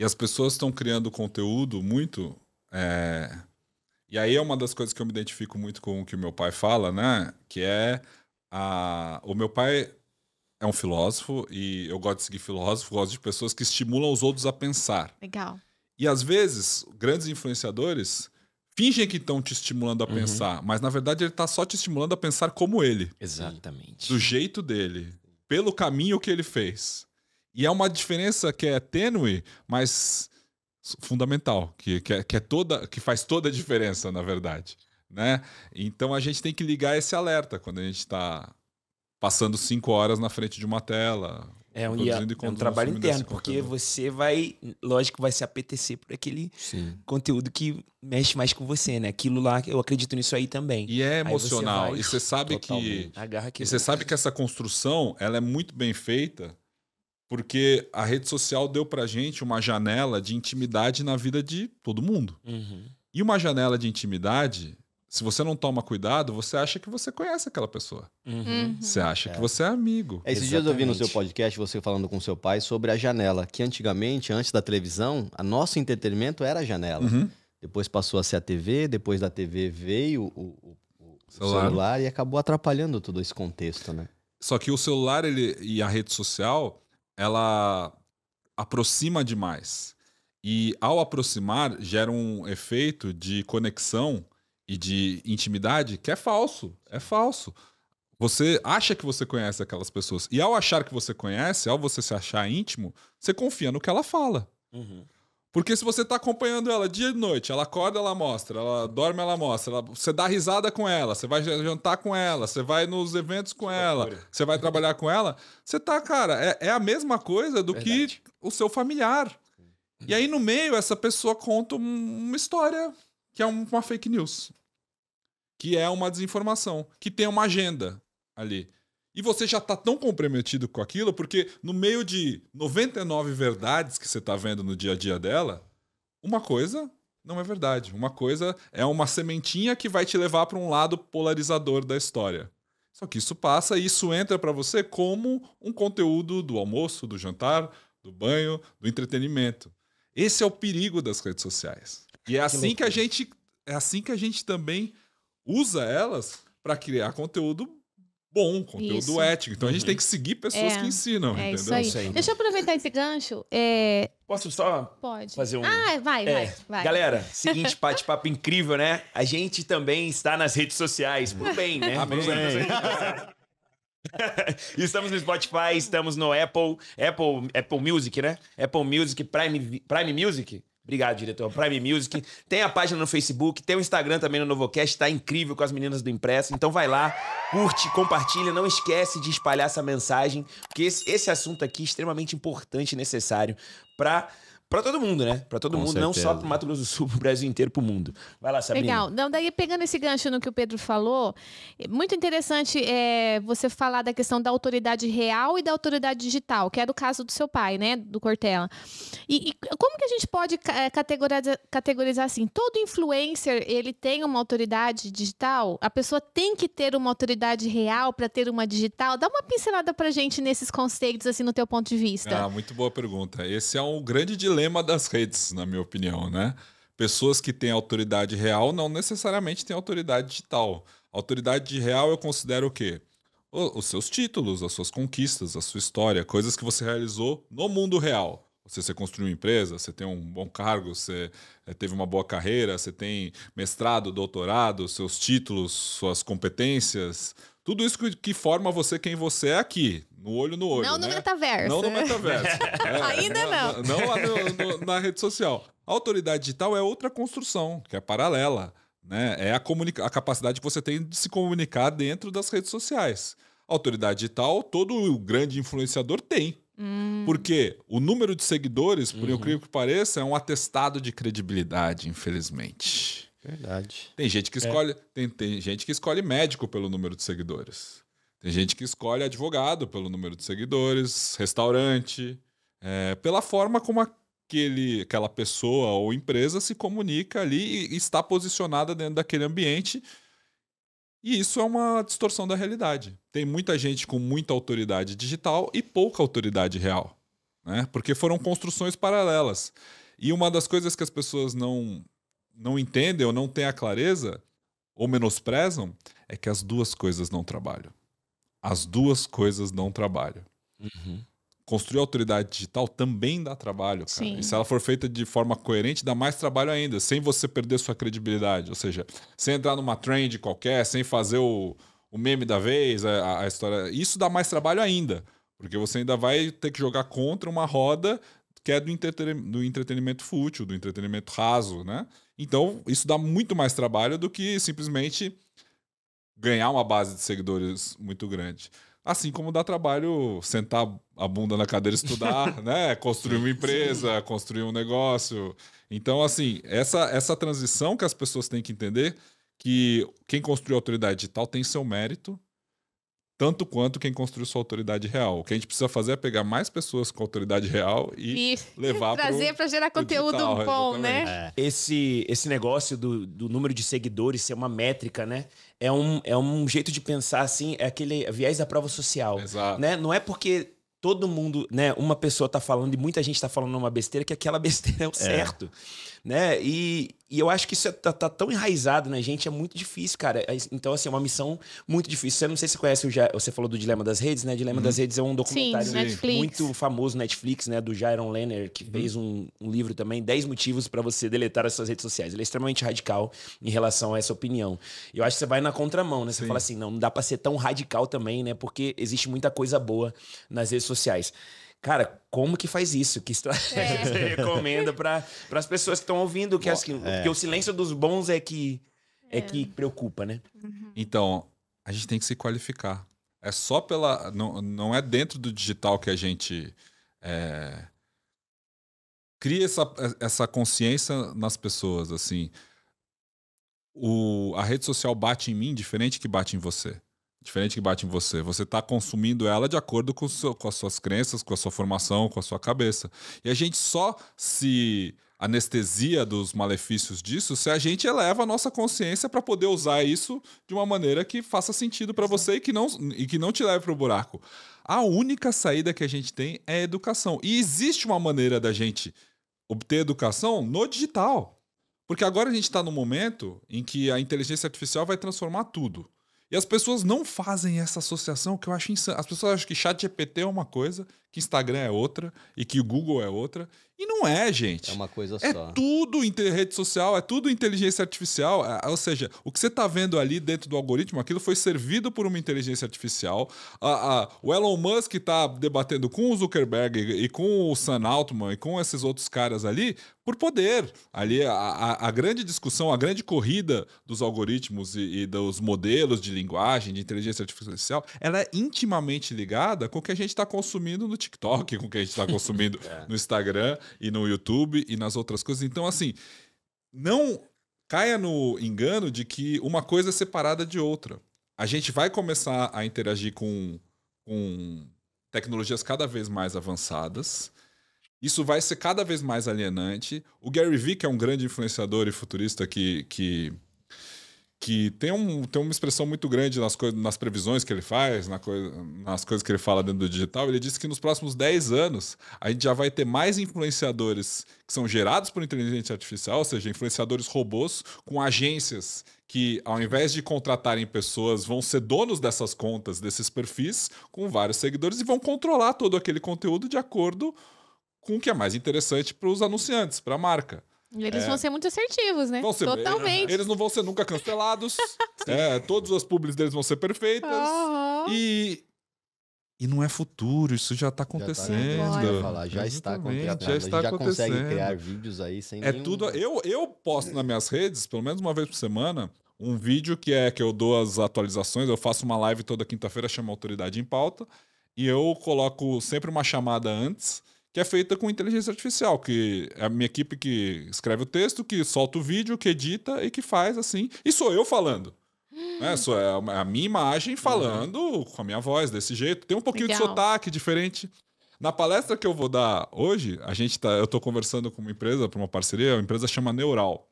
e as pessoas estão criando conteúdo muito. É... E aí é uma das coisas que eu me identifico muito com o que o meu pai fala, né? Que é. A... O meu pai é um filósofo e eu gosto de seguir filósofo, gosto de pessoas que estimulam os outros a pensar. Legal. E às vezes, grandes influenciadores fingem que estão te estimulando a uhum. pensar, mas na verdade ele está só te estimulando a pensar como ele. Exatamente. Do jeito dele, pelo caminho que ele fez. E é uma diferença que é tênue, mas fundamental, que, que, é, que é toda, que faz toda a diferença, na verdade. Né? Então a gente tem que ligar esse alerta quando a gente está passando cinco horas na frente de uma tela. É um, e a, é um trabalho interno, porque conteúdo. você vai, lógico, vai se apetecer por aquele Sim. conteúdo que mexe mais com você, né? Aquilo lá, eu acredito nisso aí também. E é emocional. Você vai, e você sabe que, e você sabe que essa construção, ela é muito bem feita porque a rede social deu pra gente uma janela de intimidade na vida de todo mundo. Uhum. E uma janela de intimidade, se você não toma cuidado, você acha que você conhece aquela pessoa. Uhum. uhum. Você acha é. que você é amigo. É, esses Exatamente. dias eu vi no seu podcast você falando com seu pai sobre a janela, que antigamente, antes da televisão, a nosso entretenimento era a janela. Uhum. Depois passou a ser a TV, depois da TV veio o, o, o celular. celular. e acabou atrapalhando todo esse contexto, né? Só que o celular ele, e a rede social, ela aproxima demais. E ao aproximar, gera um efeito de conexão e de intimidade que é falso. É falso. Você acha que você conhece aquelas pessoas. E ao achar que você conhece, ao você se achar íntimo, você confia no que ela fala. Uhum. Porque se você tá acompanhando ela dia e noite, ela acorda, ela mostra, ela dorme, ela mostra, ela, você dá risada com ela, você vai jantar com ela, você vai nos eventos com ela, você vai trabalhar com ela, você tá, cara, é, é a mesma coisa do Verdade. que o seu familiar. E aí no meio, essa pessoa conta uma história que é uma fake news, que é uma desinformação, que tem uma agenda ali. E você já está tão comprometido com aquilo, porque no meio de 99 verdades que você está vendo no dia a dia dela, uma coisa não é verdade. Uma coisa é uma sementinha que vai te levar para um lado polarizador da história. Só que isso passa e isso entra para você como um conteúdo do almoço, do jantar, do banho, do entretenimento. Esse é o perigo das redes sociais. E é assim que a gente é assim que a gente também usa elas para criar conteúdo bom, conteúdo isso. ético. Então uhum. a gente uhum. tem que seguir pessoas é, que ensinam, é entendeu? Isso aí. Deixa eu aproveitar esse gancho. É... Posso só Pode. fazer um. Ah, vai, vai, é. vai. Galera, seguinte bate-papo incrível, né? A gente também está nas redes sociais. Por bem, né? Amém. Ah, estamos no Spotify, estamos no Apple, Apple, Apple Music, né? Apple Music, Prime, Prime Music. Obrigado, diretor. Prime Music. Tem a página no Facebook, tem o Instagram também no Novocast, tá incrível com as meninas do Impresso. Então vai lá, curte, compartilha, não esquece de espalhar essa mensagem, porque esse, esse assunto aqui é extremamente importante e necessário para para todo mundo, né? Para todo Com mundo, certeza. não só para o Mato Grosso do Sul, para o Brasil inteiro, para o mundo. Vai lá, Sabrina. Legal. Não, daí pegando esse gancho no que o Pedro falou, é muito interessante é, você falar da questão da autoridade real e da autoridade digital, que é do caso do seu pai, né, do Cortella. E, e como que a gente pode é, categorizar, categorizar assim? Todo influencer ele tem uma autoridade digital? A pessoa tem que ter uma autoridade real para ter uma digital? Dá uma pincelada para gente nesses conceitos assim, no teu ponto de vista. Ah, muito boa pergunta. Esse é um grande dilema problema das redes, na minha opinião, né? Pessoas que têm autoridade real não necessariamente têm autoridade digital. Autoridade real eu considero o quê? os seus títulos, as suas conquistas, a sua história, coisas que você realizou no mundo real. Você, você construiu uma empresa, você tem um bom cargo, você eh, teve uma boa carreira, você tem mestrado, doutorado, seus títulos, suas competências, tudo isso que forma você quem você é aqui, no olho no olho. Não né? no metaverso. Não no metaverso. é, Ainda é, na, não. Não lá no, no, na rede social. A autoridade digital é outra construção, que é paralela. Né? É a, comunica a capacidade que você tem de se comunicar dentro das redes sociais. A autoridade digital, todo o grande influenciador tem. Hum. Porque o número de seguidores, por uhum. incrível que pareça, é um atestado de credibilidade, infelizmente. Verdade. Tem gente que é. escolhe, é. tem, tem gente que escolhe médico pelo número de seguidores. Tem gente que escolhe advogado pelo número de seguidores, restaurante, é, pela forma como aquele, aquela pessoa ou empresa se comunica ali e está posicionada dentro daquele ambiente. E isso é uma distorção da realidade. Tem muita gente com muita autoridade digital e pouca autoridade real, né? Porque foram construções paralelas. E uma das coisas que as pessoas não não entendem ou não têm a clareza ou menosprezam é que as duas coisas não trabalham. As duas coisas dão trabalho. Uhum. Construir autoridade digital também dá trabalho, cara. Sim. E se ela for feita de forma coerente, dá mais trabalho ainda, sem você perder sua credibilidade. Ou seja, sem entrar numa trend qualquer, sem fazer o, o meme da vez, a, a história. Isso dá mais trabalho ainda. Porque você ainda vai ter que jogar contra uma roda que é do, entreten do entretenimento fútil, do entretenimento raso, né? Então, isso dá muito mais trabalho do que simplesmente ganhar uma base de seguidores muito grande. Assim como dá trabalho sentar a bunda na cadeira e estudar, né? Construir uma empresa, Sim. construir um negócio. Então, assim, essa, essa transição que as pessoas têm que entender que quem construiu a autoridade digital tem seu mérito, tanto quanto quem construiu sua autoridade real. O que a gente precisa fazer é pegar mais pessoas com autoridade real e, e levar para trazer para gerar conteúdo digital, bom, né? exatamente. né? É. Esse esse negócio do, do número de seguidores ser uma métrica, né? É um, é um jeito de pensar assim, é aquele viés da prova social, Exato. né? Não é porque todo mundo, né? Uma pessoa tá falando e muita gente tá falando uma besteira que aquela besteira é o é. certo, é. né? E, e eu acho que isso é, tá, tá, tão enraizado na gente, é muito difícil, cara. É, então, assim, é uma missão muito difícil. Você não sei se conhece, o você falou do Dilema das Redes, né? Dilema uhum. das Redes é um documentário Sim, muito famoso Netflix, né? Do Jaron Lenner, que uhum. fez um, um, livro também, 10 motivos para você deletar as suas redes sociais. Ele é extremamente radical em relação a essa opinião. Eu acho que você vai na contramão, né? Você Sim. fala assim, não, não dá pra ser tão radical também, né? Porque existe muita coisa boa nas redes sociais. Cara, como que faz isso? Que estratégia é. você é. recomenda para as pessoas que estão ouvindo? Que, Bom, as, que, é. que, o silêncio dos bons é que, é. é que preocupa, né? Uhum. Então, a gente tem que se qualificar. É só pela. Não, não é dentro do digital que a gente é, cria essa, essa consciência nas pessoas. assim o, A rede social bate em mim diferente que bate em você diferente que bate em você. Você está consumindo ela de acordo com, seu, com as suas crenças, com a sua formação, com a sua cabeça. E a gente só se anestesia dos malefícios disso se a gente eleva a nossa consciência para poder usar isso de uma maneira que faça sentido para você e que, não, e que não te leve para o buraco. A única saída que a gente tem é educação. E existe uma maneira da gente obter educação no digital. Porque agora a gente está no momento em que a inteligência artificial vai transformar tudo. E as pessoas não fazem essa associação que eu acho insano. As pessoas acham que chat GPT é uma coisa, que Instagram é outra e que o Google é outra. E não é, gente. É uma coisa é só. É tudo rede social, é tudo inteligência artificial. É, ou seja, o que você está vendo ali dentro do algoritmo, aquilo foi servido por uma inteligência artificial. Ah, ah, o Elon Musk está debatendo com o Zuckerberg e, e, com o Sam Altman e com esses outros caras ali por poder. Ali a, a, a grande discussão, a grande corrida dos algoritmos e, e dos modelos de linguagem, de inteligência artificial, ela é intimamente ligada com o que a gente está consumindo no TikTok, com o que a gente está consumindo é. no Instagram e no YouTube e nas outras coisas. Então, assim, não caia no engano de que uma coisa é separada de outra. A gente vai começar a interagir com, com tecnologias cada vez mais avançadas. Isso vai ser cada vez mais alienante. O Gary Vee, que é um grande influenciador e futurista que, que que tem, um, tem uma expressão muito grande nas, coisas, nas previsões que ele faz, na nas coisas que ele fala dentro do digital. Ele disse que nos próximos 10 anos a gente já vai ter mais influenciadores que são gerados por inteligência artificial, ou seja, influenciadores robôs com agências que, ao invés de contratarem pessoas, vão ser donos dessas contas, desses perfis, com vários seguidores e vão controlar todo aquele conteúdo de acordo com o que é mais interessante para os anunciantes, para a marca. Eles é. vão ser muito assertivos, né? Vão ser, Totalmente. Eles não vão ser nunca cancelados. é, todas as publis deles vão ser perfeitas. Uhum. E. E não é futuro, isso já está acontecendo. Já, tá, já, falar, já está acontecendo. Já está já acontecendo. consegue criar vídeos aí sem É nenhum... tudo. Eu, eu posto nas minhas redes, pelo menos uma vez por semana, um vídeo que é que eu dou as atualizações, eu faço uma live toda quinta-feira, chama Autoridade em Pauta, e eu coloco sempre uma chamada antes que é feita com inteligência artificial, que é a minha equipe que escreve o texto, que solta o vídeo, que edita e que faz assim. E sou eu falando. Né? Hum. Sou, é a minha imagem uhum. falando uhum. com a minha voz, desse jeito. Tem um pouquinho Legal. de sotaque diferente. Na palestra que eu vou dar hoje, a gente tá, eu estou conversando com uma empresa, para uma parceria, uma empresa chama Neural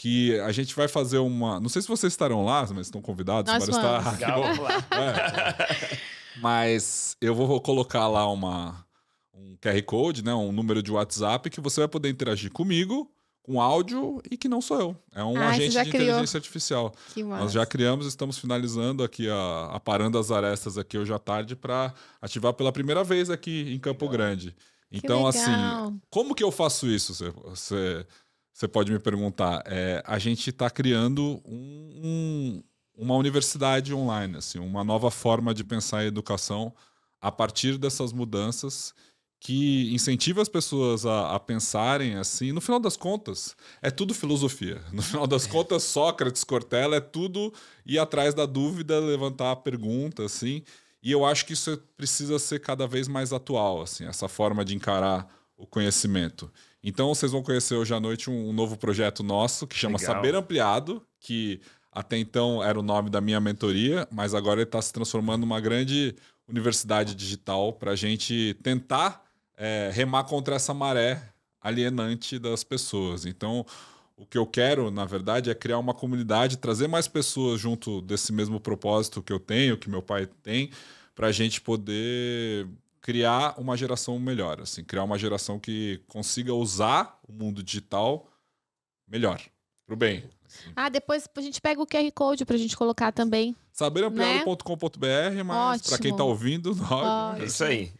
que a gente vai fazer uma. Não sei se vocês estarão lá, mas estão convidados Nós para tá. vamos. estar. Legal, vamos lá. É. Mas eu vou colocar lá uma, um QR Code, né, um número de WhatsApp que você vai poder interagir comigo, com áudio e que não sou eu. É um ah, agente de criou. inteligência artificial. Nós já criamos, estamos finalizando aqui, a, aparando as arestas aqui hoje à tarde para ativar pela primeira vez aqui em Campo Grande. Então, assim, como que eu faço isso? Você, você pode me perguntar. É, a gente está criando um, um, uma universidade online, assim, uma nova forma de pensar a educação a partir dessas mudanças que incentiva as pessoas a, a, pensarem assim. No final das contas, é tudo filosofia. No final das é. contas, Sócrates, Cortella, é tudo ir atrás da dúvida, levantar a pergunta, assim. E eu acho que isso é, precisa ser cada vez mais atual, assim, essa forma de encarar o conhecimento. Então, vocês vão conhecer hoje à noite um, um novo projeto nosso que chama Legal. Saber Ampliado, que até então era o nome da minha mentoria, mas agora ele está se transformando numa grande universidade digital para a gente tentar é, remar contra essa maré alienante das pessoas. Então, o que eu quero, na verdade, é criar uma comunidade, trazer mais pessoas junto desse mesmo propósito que eu tenho, que meu pai tem, para a gente poder criar uma geração melhor, assim, criar uma geração que consiga usar o mundo digital melhor, pro bem. Ah, depois a gente pega o QR Code para a gente colocar também. Saberampliado.com.br, né? mas para quem está ouvindo, nós... É isso aí.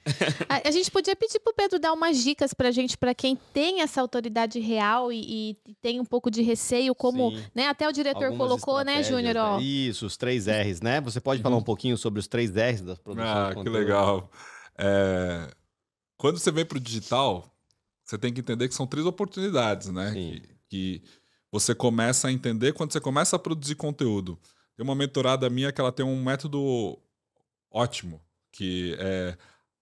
a, a, gente podia pedir para o Pedro dar umas dicas para a gente, para quem tem essa autoridade real e, e, tem um pouco de receio, como né, até o diretor Algumas colocou, né, Júnior? Né? Isso, os três R's, né? Você pode falar uhum. um pouquinho sobre os três R's da produção? Ah, que legal. É... Quando você vem para o digital, você tem que entender que são três oportunidades, né? Sim. que, que você começa a entender quando você começa a produzir conteúdo. Tem uma mentorada minha que ela tem um método ótimo, que é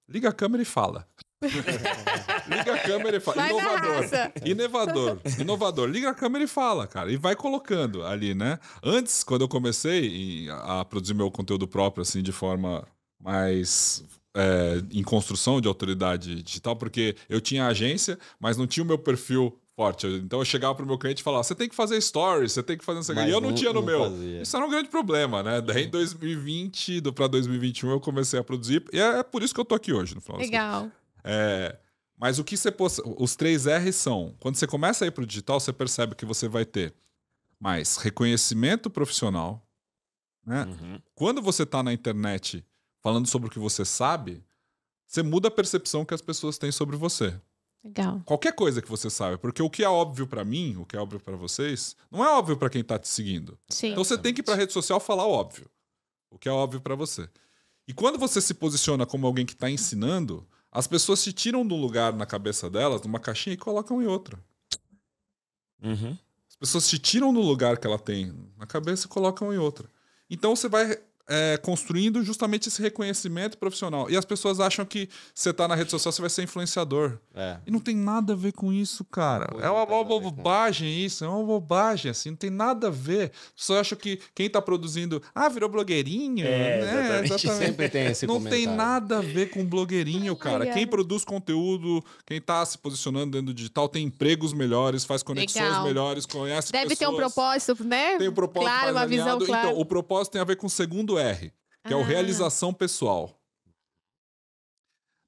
liga a câmera e fala. liga a câmera e fala. Vai inovador. Inovador. Inovador. Liga a câmera e fala, cara. E vai colocando ali, né? Antes, quando eu comecei a produzir meu conteúdo próprio, assim, de forma mais é, em construção de autoridade digital, porque eu tinha agência, mas não tinha o meu perfil forte. Então eu chegava pro meu cliente e falava: você tem que fazer stories, você tem que fazer isso E eu não, tinha no não meu. Fazia. Isso era um grande problema, né? Daí em 2020 para 2021 eu comecei a produzir. E é, é por isso que eu tô aqui hoje, no final Legal. É, mas o que você Os três R's são: quando você começa a ir pro digital, você percebe que você vai ter mais reconhecimento profissional. Né? Uhum. Quando você está na internet falando sobre o que você sabe, você muda a percepção que as pessoas têm sobre você. Legal. Qualquer coisa que você saiba, porque o que é óbvio para mim, o que é óbvio para vocês, não é óbvio para quem tá te seguindo. Sim. Então você tem que ir pra rede social falar óbvio. O que é óbvio para você. E quando você se posiciona como alguém que está ensinando, as pessoas se tiram de um lugar na cabeça delas, numa caixinha, e colocam em outra. Uhum. As pessoas se tiram do lugar que ela tem na cabeça e colocam em outra. Então você vai é, construindo justamente esse reconhecimento profissional. E as pessoas acham que você tá na rede social, você vai ser influenciador. É. E não tem nada a ver com isso, cara. é uma, uma bobagem isso, é uma bobagem, assim, não tem nada a ver. Só acho que quem tá produzindo, ah, virou blogueirinho, é, né? Exatamente. exatamente. Sempre tem esse Não comentário. tem nada a ver com blogueirinho, cara. Quem produz conteúdo, quem tá se posicionando dentro do digital, tem empregos melhores, faz conexões Legal. melhores, conhece Deve pessoas. ter um propósito, né? Tem um propósito claro, uma alinhado. visão então, clara. Então, o propósito tem a ver com o segundo R, que ah. é o ah. realização pessoal.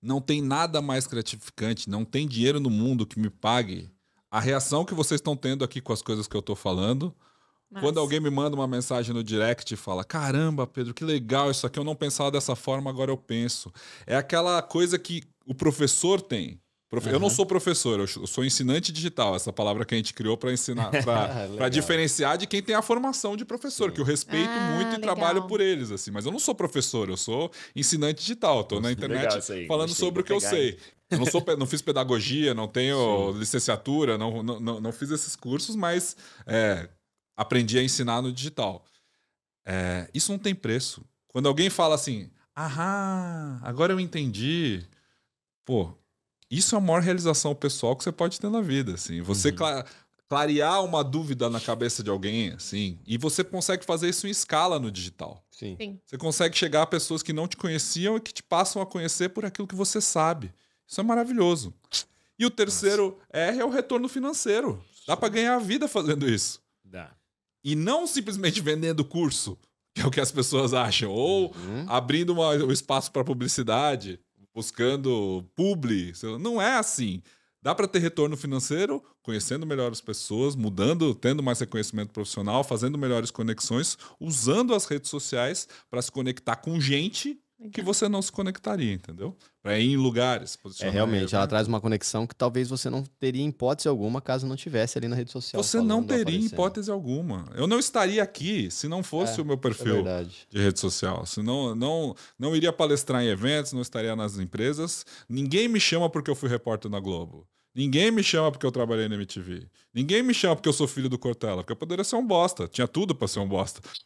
Não tem nada mais gratificante, não tem dinheiro no mundo que me pague a reação que vocês estão tendo aqui com as coisas que eu estou falando. Mas... Quando alguém me manda uma mensagem no direct e fala: Caramba, Pedro, que legal, isso aqui eu não pensava dessa forma, agora eu penso. É aquela coisa que o professor tem. Profe... Uhum. Eu não sou professor, eu sou ensinante digital, essa palavra que a gente criou para ensinar, para diferenciar de quem tem a formação de professor, Sim. que eu respeito ah, muito e trabalho por eles, assim. Mas eu não sou professor, eu sou ensinante digital, estou na internet aí, falando sobre o que eu sei. Eu não, sou, não fiz pedagogia, não tenho Sim. licenciatura, não, não, não, fiz esses cursos, mas é, aprendi a ensinar no digital. É, isso não tem preço. Quando alguém fala assim, ahá, agora eu entendi. Pô, isso é a maior realização pessoal que você pode ter na vida, assim. Você uhum. clarear uma dúvida na cabeça de alguém, assim, e você consegue fazer isso em escala no digital. Sim. Sim. Você consegue chegar a pessoas que não te conheciam e que te passam a conhecer por aquilo que você sabe. Isso é maravilhoso. E o terceiro Nossa. R é o retorno financeiro. Dá para ganhar a vida fazendo isso. Dá. E não simplesmente vendendo curso, que é o que as pessoas acham, ou uhum. abrindo uma, um espaço para publicidade buscando publi. Não é assim. Dá para ter retorno financeiro conhecendo melhor as pessoas, mudando, tendo mais reconhecimento profissional, fazendo melhores conexões, usando as redes sociais para se conectar com gente Legal. que você não se conectaria, entendeu? Para ir em lugares. é realmente, ela né? traz uma conexão que talvez você não teria hipótese alguma caso não tivesse ali na rede social. Você não teria hipótese alguma. Eu não estaria aqui se não fosse é, o meu perfil é de rede social. Se não, não, não iria palestrar em eventos, não estaria nas empresas. Ninguém me chama porque eu fui repórter na Globo. Ninguém me chama porque eu trabalhei na MTV. Ninguém me chama porque eu sou filho do Cortella, porque eu poderia ser um bosta. Tinha tudo para ser um bosta.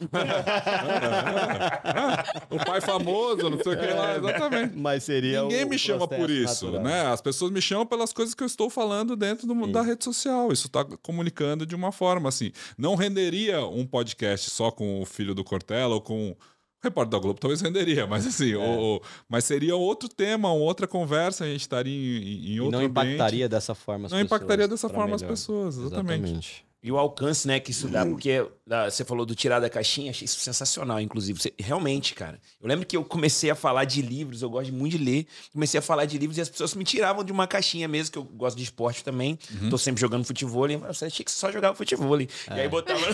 É. É, é, o pai famoso, não sei o que lá, exatamente. Mas seria Ninguém me chama por isso, natural. né? As pessoas me chamam pelas coisas que eu estou falando dentro do, da rede social. Isso está comunicando de uma forma assim. Não renderia um podcast só com o filho do Cortella ou com repórter da Globo talvez renderia, mas assim, é. o, o, mas seria outro tema, uma outra conversa, a gente estaria em, em outro e não impactaria dessa forma as Não pessoas impactaria dessa forma melhor. as pessoas, exatamente. exatamente. E o alcance, né, que isso dá, porque é, você falou do tirar da caixinha, achei isso sensacional, inclusive. Você, realmente, cara. Eu lembro que eu comecei a falar de livros, eu gosto muito de ler. Comecei a falar de livros e as pessoas me tiravam de uma caixinha mesmo, que eu gosto de esporte também. Uhum. Tô sempre jogando futebol. E eu achei que só jogava futebol. E aí é. botava.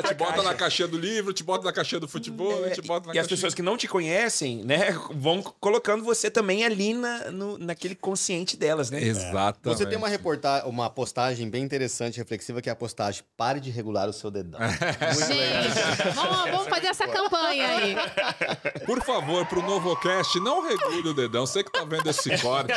É, te bota na caixinha do livro, te bota na caixinha do futebol, é, né, te bota na E caixinha. as pessoas que não te conhecem, né, vão colocando você também ali na, no, naquele consciente delas, né? Exato. Você tem uma reportagem, uma postagem bem interessante, reflexiva, que é a postagem postagem, pare de regular o seu dedão. Gente, vamos, vamos, fazer essa campanha aí. Por favor, pro Novocast, não regule o dedão. Você que tá vendo esse corte,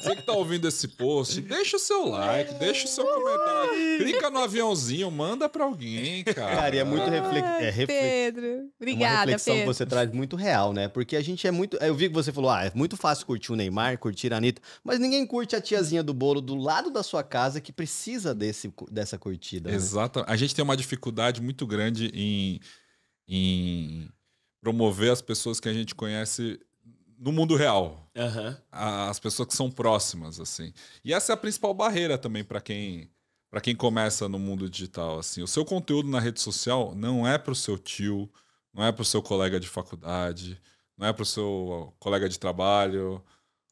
você que tá ouvindo esse post, deixa o seu like, deixa o seu comentário. Clica no aviãozinho, manda pra alguém, cara. Cara, e é muito reflexo. É Pedro, é obrigada, Uma reflexão Pedro. que você traz muito real, né? Porque a gente é muito... Eu vi que você falou, ah, é muito fácil curtir o Neymar, curtir a Anitta, mas ninguém curte a tiazinha do bolo do lado da sua casa que precisa desse, dessa curtida. Né? Exato. Né? A gente tem uma dificuldade muito grande em, em promover as pessoas que a gente conhece no mundo real. Uhum. As pessoas que são próximas, assim. E essa é a principal barreira também para quem para quem começa no mundo digital, assim. O seu conteúdo na rede social não é para o seu tio, não é para o seu colega de faculdade, não é para o seu colega de trabalho,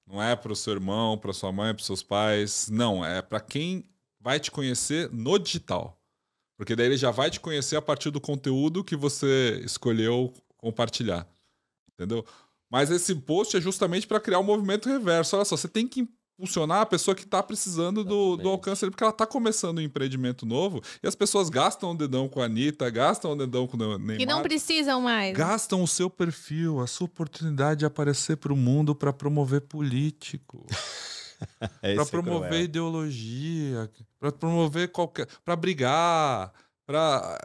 não é para o seu irmão, para sua mãe, para seus pais. Não, é para quem vai te conhecer no digital. Porque daí ele já vai te conhecer a partir do conteúdo que você escolheu compartilhar. Entendeu? Mas esse post é justamente para criar um movimento reverso. Olha só, você tem que impulsionar a pessoa que está precisando do, do, alcance porque ela está começando um empreendimento novo e as pessoas gastam o dedão com a Anitta, gastam o dedão com o Neymar. Que não precisam mais. Gastam o seu perfil, a sua oportunidade de aparecer para o mundo para promover político. para é promover ideologia, para promover qualquer. para brigar, para.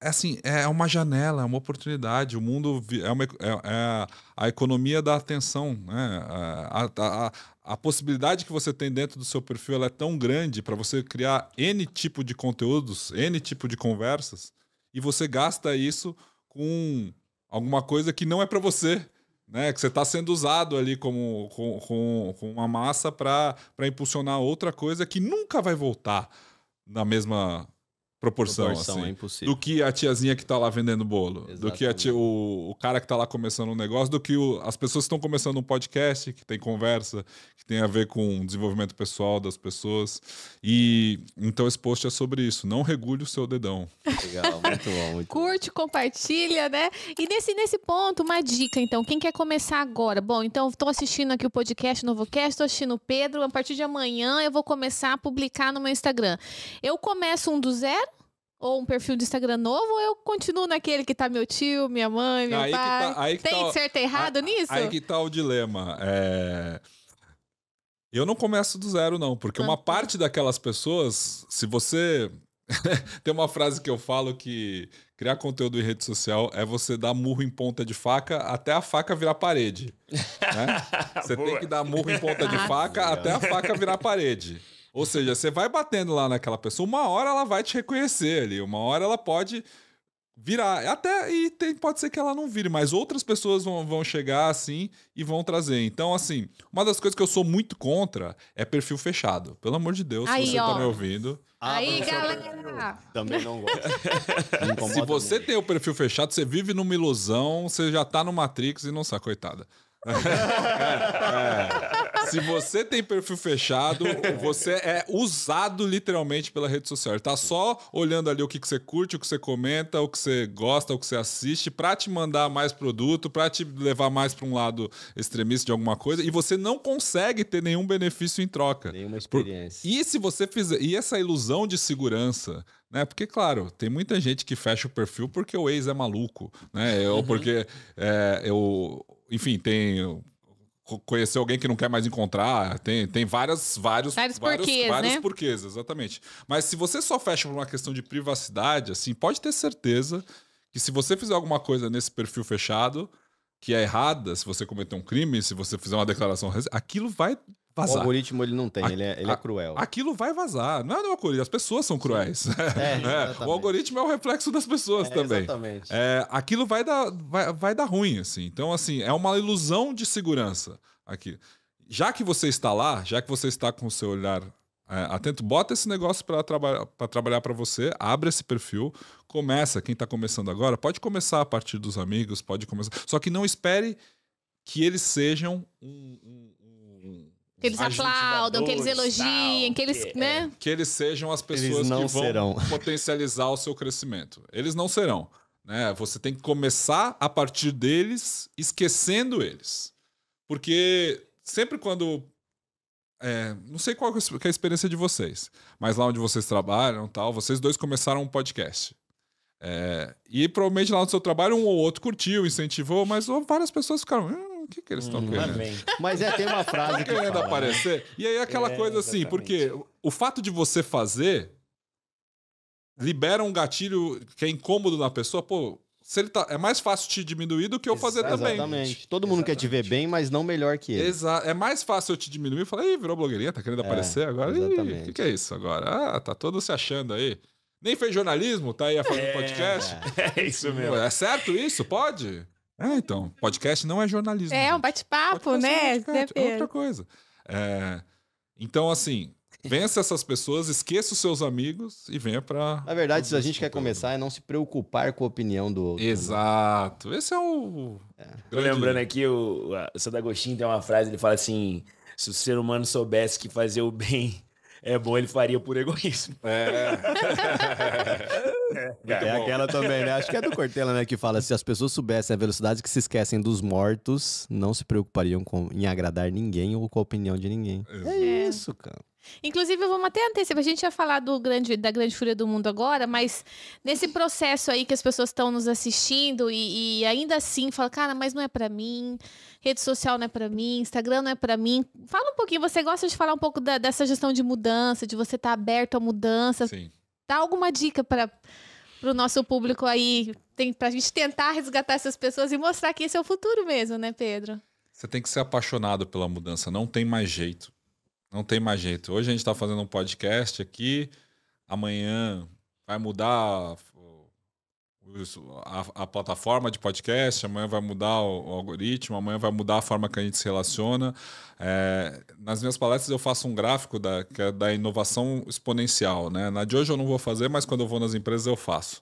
É assim, é uma janela, é uma oportunidade. O mundo é, uma, é, é, a economia da atenção. Né? A, a, a, a possibilidade que você tem dentro do seu perfil é tão grande para você criar N tipo de conteúdos, N tipo de conversas, e você gasta isso com alguma coisa que não é para você né? Que você está sendo usado ali como com, com, com uma massa para impulsionar outra coisa que nunca vai voltar na mesma proporção, proporção assim, é impossível. do que a tiazinha que tá lá vendendo bolo, Exatamente. do que tia, o, o, cara que tá lá começando um negócio, do que o, as pessoas que estão começando um podcast, que tem conversa, que tem a ver com desenvolvimento pessoal das pessoas. E então esse post é sobre isso, não regule o seu dedão. Legal, muito bom. Muito Curte, bom. compartilha, né? E nesse, nesse ponto, uma dica então, quem quer começar agora? Bom, então tô assistindo aqui o podcast NovoCast, tô assistindo o Pedro, a partir de amanhã eu vou começar a publicar no meu Instagram. Eu começo um do zero ou um perfil de Instagram novo, ou eu continuo naquele que tá meu tio, minha mãe, meu aí pai? Que tá, aí que Tem tá, certo e errado aí, nisso? Aí que tá o dilema. É... Eu não começo do zero, não, porque uma parte daquelas pessoas, se você. Tem uma frase que eu falo que criar conteúdo em rede social é você dar murro em ponta de faca até a faca virar parede. Né? Você Boa. tem que dar murro em ponta de ah, faca até a faca virar parede. Ou seja, você vai batendo lá naquela pessoa, uma hora ela vai te reconhecer ali, uma hora ela pode virar. Até e tem, pode ser que ela não vire, mas outras pessoas vão, vão chegar assim e vão trazer. Então, assim, uma das coisas que eu sou muito contra é perfil fechado. Pelo amor de Deus, Aí, se você tá ó. tá me ouvindo. Ah, Aí, galera! Também não gosto. se você tem o perfil fechado, você vive numa ilusão, você já tá no Matrix e não sabe, coitada. é, é. Se você tem perfil fechado, você é usado literalmente pela rede social. está tá só olhando ali o que, que você curte, o que você comenta, o que você gosta, o que você assiste, para te mandar mais produto, para te levar mais para um lado extremista de alguma coisa. E você não consegue ter nenhum benefício em troca. Nenhuma experiência. Por... E se você fizer. E essa ilusão de segurança né? Porque, claro, tem muita gente que fecha o perfil porque o ex é maluco, né? Ou uhum. porque é, eu, enfim, tem conhecer alguém que não quer mais encontrar. Tem, tem várias, vários, vários, vários porquês, né? vários né? porquês, exatamente. Mas se você só fecha por uma questão de privacidade, assim, pode ter certeza que se você fizer alguma coisa nesse perfil fechado que é errada, se você cometer um crime, se você fizer uma declaração, aquilo vai vazar. O algoritmo ele não tem, a, ele, é, ele é a, é, cruel. Aquilo vai vazar. Não é o algoritmo, as pessoas são cruéis. É, é, o algoritmo é o reflexo das pessoas é, também. Exatamente. É, aquilo vai dar, vai, vai dar ruim, assim. Então, assim, é uma ilusão de segurança aqui. Já que você está lá, já que você está com o seu olhar atento, bota esse negócio para traba trabalhar para você, abre esse perfil, começa. Quem está começando agora, pode começar a partir dos amigos, pode começar. Só que não espere que eles sejam um, um que eles aplaudam, que eles elogiem, que eles. Que, é. né? que eles sejam as pessoas que vão serão. potencializar o seu crescimento. Eles não serão. Né? Você tem que começar a partir deles, esquecendo eles. Porque sempre quando. É, não sei qual é, é a experiência de vocês, mas lá onde vocês trabalham tal, vocês dois começaram um podcast. É, e provavelmente lá no seu trabalho um ou outro curtiu, incentivou, mas várias pessoas ficaram. Hum, o que, que eles estão hum, querendo? Amém. Mas é, tem uma frase que querendo fala, né? aparecer. Né? E aí aquela é, coisa assim, exatamente. porque o fato de você fazer libera um gatilho que é incômodo na pessoa, pô, se ele tá, é mais fácil te diminuir do que eu fazer Exatamente. também. Exatamente. Todo mundo Exatamente. quer te ver bem, mas não melhor que ele. Exato. É mais fácil eu te diminuir e falar, ih, virou blogueirinha, tá querendo é, aparecer agora? O que, que é isso agora? Ah, tá todo se achando aí. Nem fez jornalismo, tá aí a fazer é, podcast. É, é isso mesmo. É certo isso? Pode? É, então, podcast não é jornalismo. É, gente. um bate-papo, né? É, um né? é outra coisa. É, então, assim, vença essas pessoas, esqueça os seus amigos e venha para. Na verdade, se a gente quer começar, é não se preocupar com a opinião do outro. Né? Exato. Esse é o. É. Tô lembrando aqui, o, o Santo tem uma frase, ele fala assim: se o ser humano soubesse que fazer o bem é bom, ele faria por egoísmo. É. é, é aquela também, né? Acho que é do Cortella, né? Que fala: se as pessoas soubessem a velocidade que se esquecem dos mortos, não se preocupariam com, em agradar ninguém ou com a opinião de ninguém. É, é isso, cara. Inclusive, vamos até antecipar. A gente ia falar do grande, da grande fúria do mundo agora, mas nesse processo aí que as pessoas estão nos assistindo e, e, ainda assim fala, cara, mas não é para mim, rede social não é para mim, Instagram não é para mim. Fala um pouquinho, você gosta de falar um pouco da, dessa gestão de mudança, de você estar tá aberto a mudança. Sim. Dá alguma dica para para o nosso público aí, para a gente tentar resgatar essas pessoas e mostrar que esse é o futuro mesmo, né, Pedro? Você tem que ser apaixonado pela mudança, não tem mais jeito. Não tem mais jeito. Hoje a gente está fazendo um podcast aqui, amanhã vai mudar a, a, plataforma de podcast, amanhã vai mudar o, o, algoritmo, amanhã vai mudar a forma que a gente se relaciona. É, nas minhas palestras eu faço um gráfico da, que é da inovação exponencial. Né? Na de hoje eu não vou fazer, mas quando eu vou nas empresas eu faço.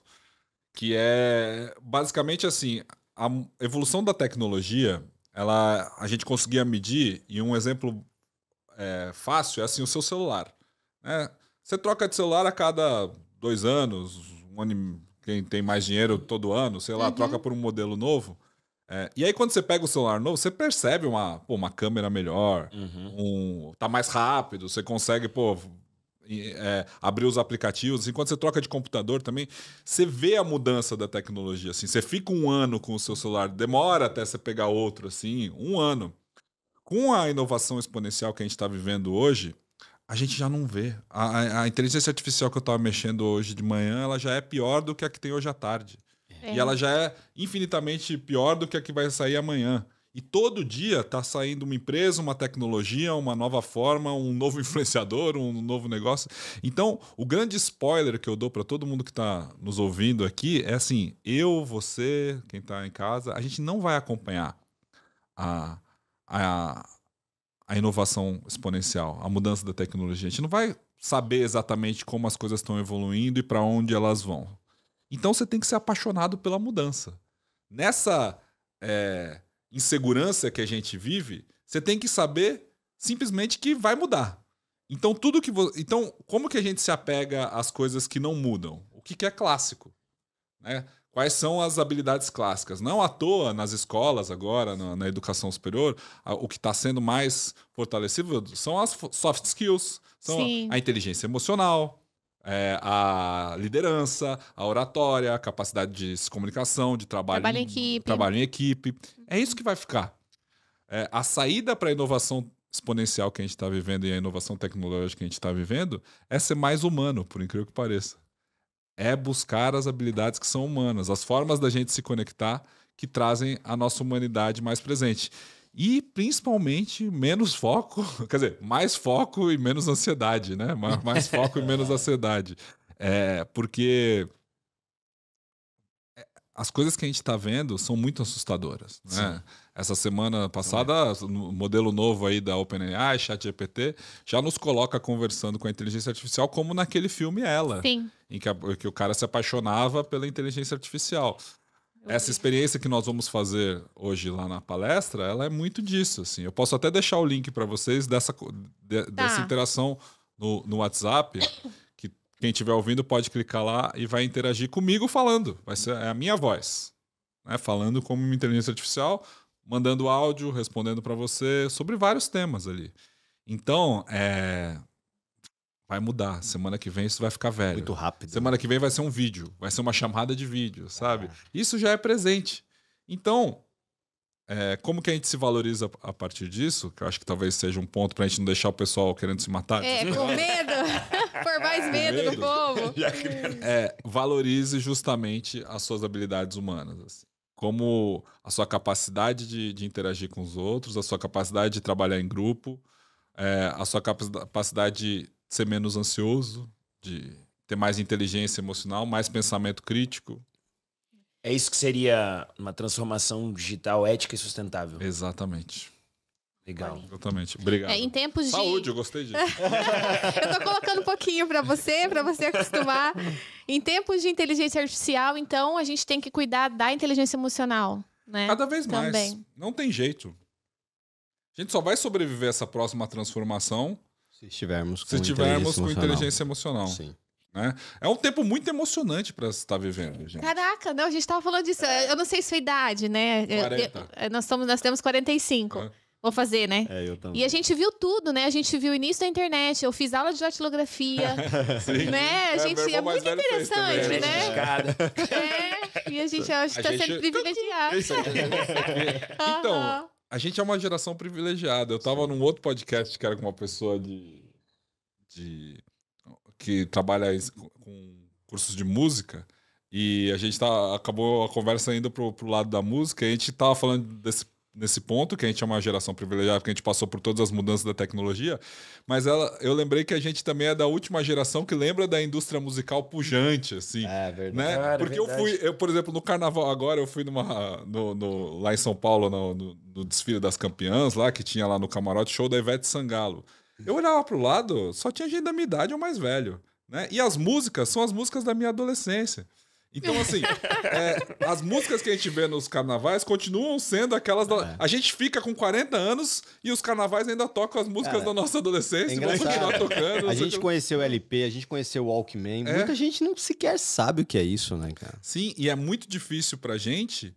Que é basicamente assim, a evolução da tecnologia, ela, a gente conseguia medir, e um exemplo é, fácil é assim o seu celular. Né? Você troca de celular a cada dois anos, um ano, quem tem mais dinheiro todo ano, sei lá, uhum. troca por um modelo novo. É, e aí, quando você pega o celular novo, você percebe uma, pô, uma câmera melhor, uhum. um, tá mais rápido, você consegue, pô, é, abrir os aplicativos. Enquanto assim, você troca de computador também, você vê a mudança da tecnologia. Assim, você fica um ano com o seu celular, demora até você pegar outro, assim, um ano com a inovação exponencial que a gente está vivendo hoje, a gente já não vê. A, a inteligência artificial que eu estava mexendo hoje de manhã, ela já é pior do que a que tem hoje à tarde. É. E ela já é infinitamente pior do que a que vai sair amanhã. E todo dia está saindo uma empresa, uma tecnologia, uma nova forma, um novo influenciador, um novo negócio. Então, o grande spoiler que eu dou para todo mundo que está nos ouvindo aqui é assim: eu, você, quem está em casa, a gente não vai acompanhar a, a, a inovação exponencial, a mudança da tecnologia. A gente não vai saber exatamente como as coisas estão evoluindo e para onde elas vão. Então você tem que ser apaixonado pela mudança. Nessa é, insegurança que a gente vive, você tem que saber simplesmente que vai mudar. Então tudo que vo... então como que a gente se apega às coisas que não mudam? O que, que é clássico? Né? Quais são as habilidades clássicas? Não à toa, nas escolas agora, na, na educação superior, a, o que está sendo mais fortalecido são as soft skills, são a, a inteligência emocional, é, a liderança, a oratória, a capacidade de comunicação, de trabalho, trabalho, em, equipe. trabalho em equipe. É isso que vai ficar. É, a saída para a inovação exponencial que a gente está vivendo e a inovação tecnológica que a gente está vivendo é ser mais humano, por incrível que pareça é buscar as habilidades que são humanas, as formas da gente se conectar que trazem a nossa humanidade mais presente. E principalmente menos foco, quer dizer, mais foco e menos ansiedade, né? Mais, foco e menos ansiedade. É, porque é, as coisas que a gente está vendo são muito assustadoras. Né? Sim. Essa semana passada, o modelo novo aí da OpenAI, ChatGPT, já nos coloca conversando com a inteligência artificial como naquele filme Ela. Sim. Em que, a, que o cara se apaixonava pela inteligência artificial. Essa experiência que nós vamos fazer hoje lá na palestra, ela é muito disso, assim. Eu posso até deixar o link para vocês dessa, de, tá. dessa interação no, no WhatsApp, que quem estiver ouvindo pode clicar lá e vai interagir comigo falando. Vai ser é a minha voz, né? Falando como uma inteligência artificial, mandando áudio, respondendo para você sobre vários temas ali. Então, é, vai mudar. Semana que vem isso vai ficar velho. Muito rápido. Né? Semana que vem vai ser um vídeo, vai ser uma chamada de vídeo, sabe? É. Isso já é presente. Então, é, como que a gente se valoriza a partir disso? Que eu acho que talvez seja um ponto pra gente não deixar o pessoal querendo se matar. É, com medo. Por mais medo, medo do povo. É, valorize justamente as suas habilidades humanas. Assim como a sua capacidade de, de interagir com os outros, a sua capacidade de trabalhar em grupo, é, a sua capacidade de ser menos ansioso, de ter mais inteligência emocional, mais pensamento crítico. É isso que seria uma transformação digital ética e sustentável. Exatamente. Legal. Exatamente. É, Obrigado. É, em tempos de. Saúde, eu gostei disso. eu tô colocando um pouquinho para você, para você acostumar. Em tempos de inteligência artificial, então, a gente tem que cuidar da inteligência emocional. Né? Cada vez Também. mais. Não tem jeito. A gente só vai sobreviver essa próxima transformação se estivermos com, se tivermos inteligência, com emocional. inteligência emocional. Sim. Né? É um tempo muito emocionante para estar tá vivendo, gente. Caraca, não, a gente estava falando disso. Eu não sei sua idade, né? 40. Eu, eu, nós, somos, nós temos 45. É. Vou fazer, né? É, eu também. E a gente viu tudo, né? A gente viu o início da internet, eu fiz aula de datilografia, né? A é, gente é, é muito interessante, também, né? né? É, e a gente está gente... sendo privilegiado. É então, a gente é uma geração privilegiada. Eu estava num outro podcast que era com uma pessoa de... de que trabalha com cursos de música, e a gente tá, acabou a conversa indo pro, pro lado da música, e a gente tava falando desse nesse ponto, que a gente é uma geração privilegiada, porque a gente passou por todas as mudanças da tecnologia, mas ela, eu lembrei que a gente também é da última geração que lembra da indústria musical pujante, assim. É, né? verdade. Né? porque verdade. eu fui, eu, por exemplo, no carnaval agora, eu fui numa, no, no lá em São Paulo, no, no, no, desfile das campeãs, lá que tinha lá no camarote, show da Ivete Sangalo. Eu olhava pro lado, só tinha gente da minha idade ou mais velho. Né? E as músicas são as músicas da minha adolescência. Então, assim, é, as músicas que a gente vê nos carnavais continuam sendo aquelas. Da... É. A gente fica com 40 anos e os carnavais ainda tocam as músicas da nossa adolescência. É vão continuar tocando. A gente que... conheceu o LP, a gente conheceu o Walkman. É. Muita gente não sequer sabe o que é isso, né, cara? Sim, e é muito difícil pra gente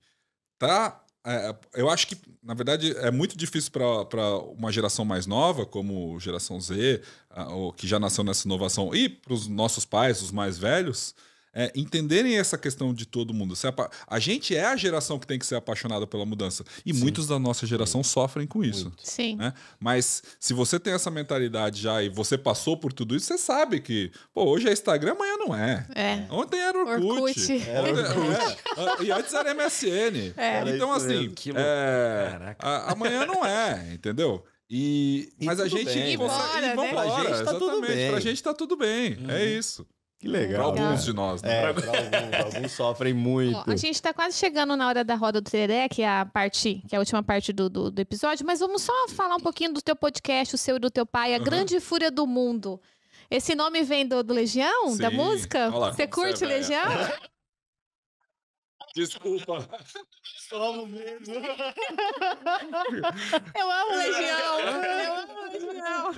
tá. É, é eu acho que, na verdade, é muito difícil para uma geração mais nova, como geração Z, a, ou que já nasceu nessa inovação, e para os nossos pais, os mais velhos, é, entenderem essa questão de todo mundo. A gente é a geração que tem que ser apaixonada pela mudança. E Sim. muitos da nossa geração Sim. sofrem com isso. Muito. Sim. Né? Mas se você tem essa mentalidade já e você passou por tudo isso, você sabe que pô, hoje é Instagram, amanhã não é. é. Ontem era Orkut. Orkut. Orkut. É. E antes era MSN. É. então, assim, é, amanhã não é, entendeu? E, e mas a gente bem, consegue. Bora, Pra né? gente tá exatamente. Pra gente tá tudo bem. É uhum. É isso. Que legal. Para alguns de nós, né? É, pra alguns, alguns sofrem muito. Bom, a gente está quase chegando na hora da roda do Tereré, que é a parte, que é a última parte do, do, do episódio, mas vamos só falar um pouquinho do teu podcast, o seu e do teu pai, a uhum. Grande Fúria do Mundo. Esse nome vem do, do Legião, Sim. da música? Olá, Você curte é, Legião? Desculpa. só amo mesmo. Eu amo Legião. Eu amo Legião.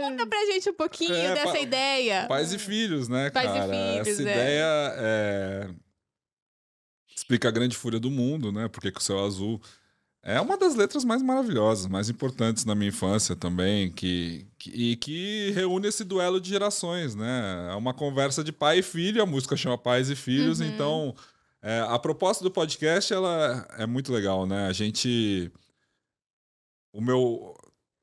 Conta pra gente um pouquinho é, dessa ideia. Pais e filhos, né, pais cara? Pais e filhos, Essa é. ideia é... explica a grande fúria do mundo, né? Porque que o céu azul é uma das letras mais maravilhosas, mais importantes na minha infância também, que, que, e que reúne esse duelo de gerações, né? É uma conversa de pai e filho, a música chama Pais e Filhos, uhum. então é, a proposta do podcast ela é muito legal, né? A gente. O meu.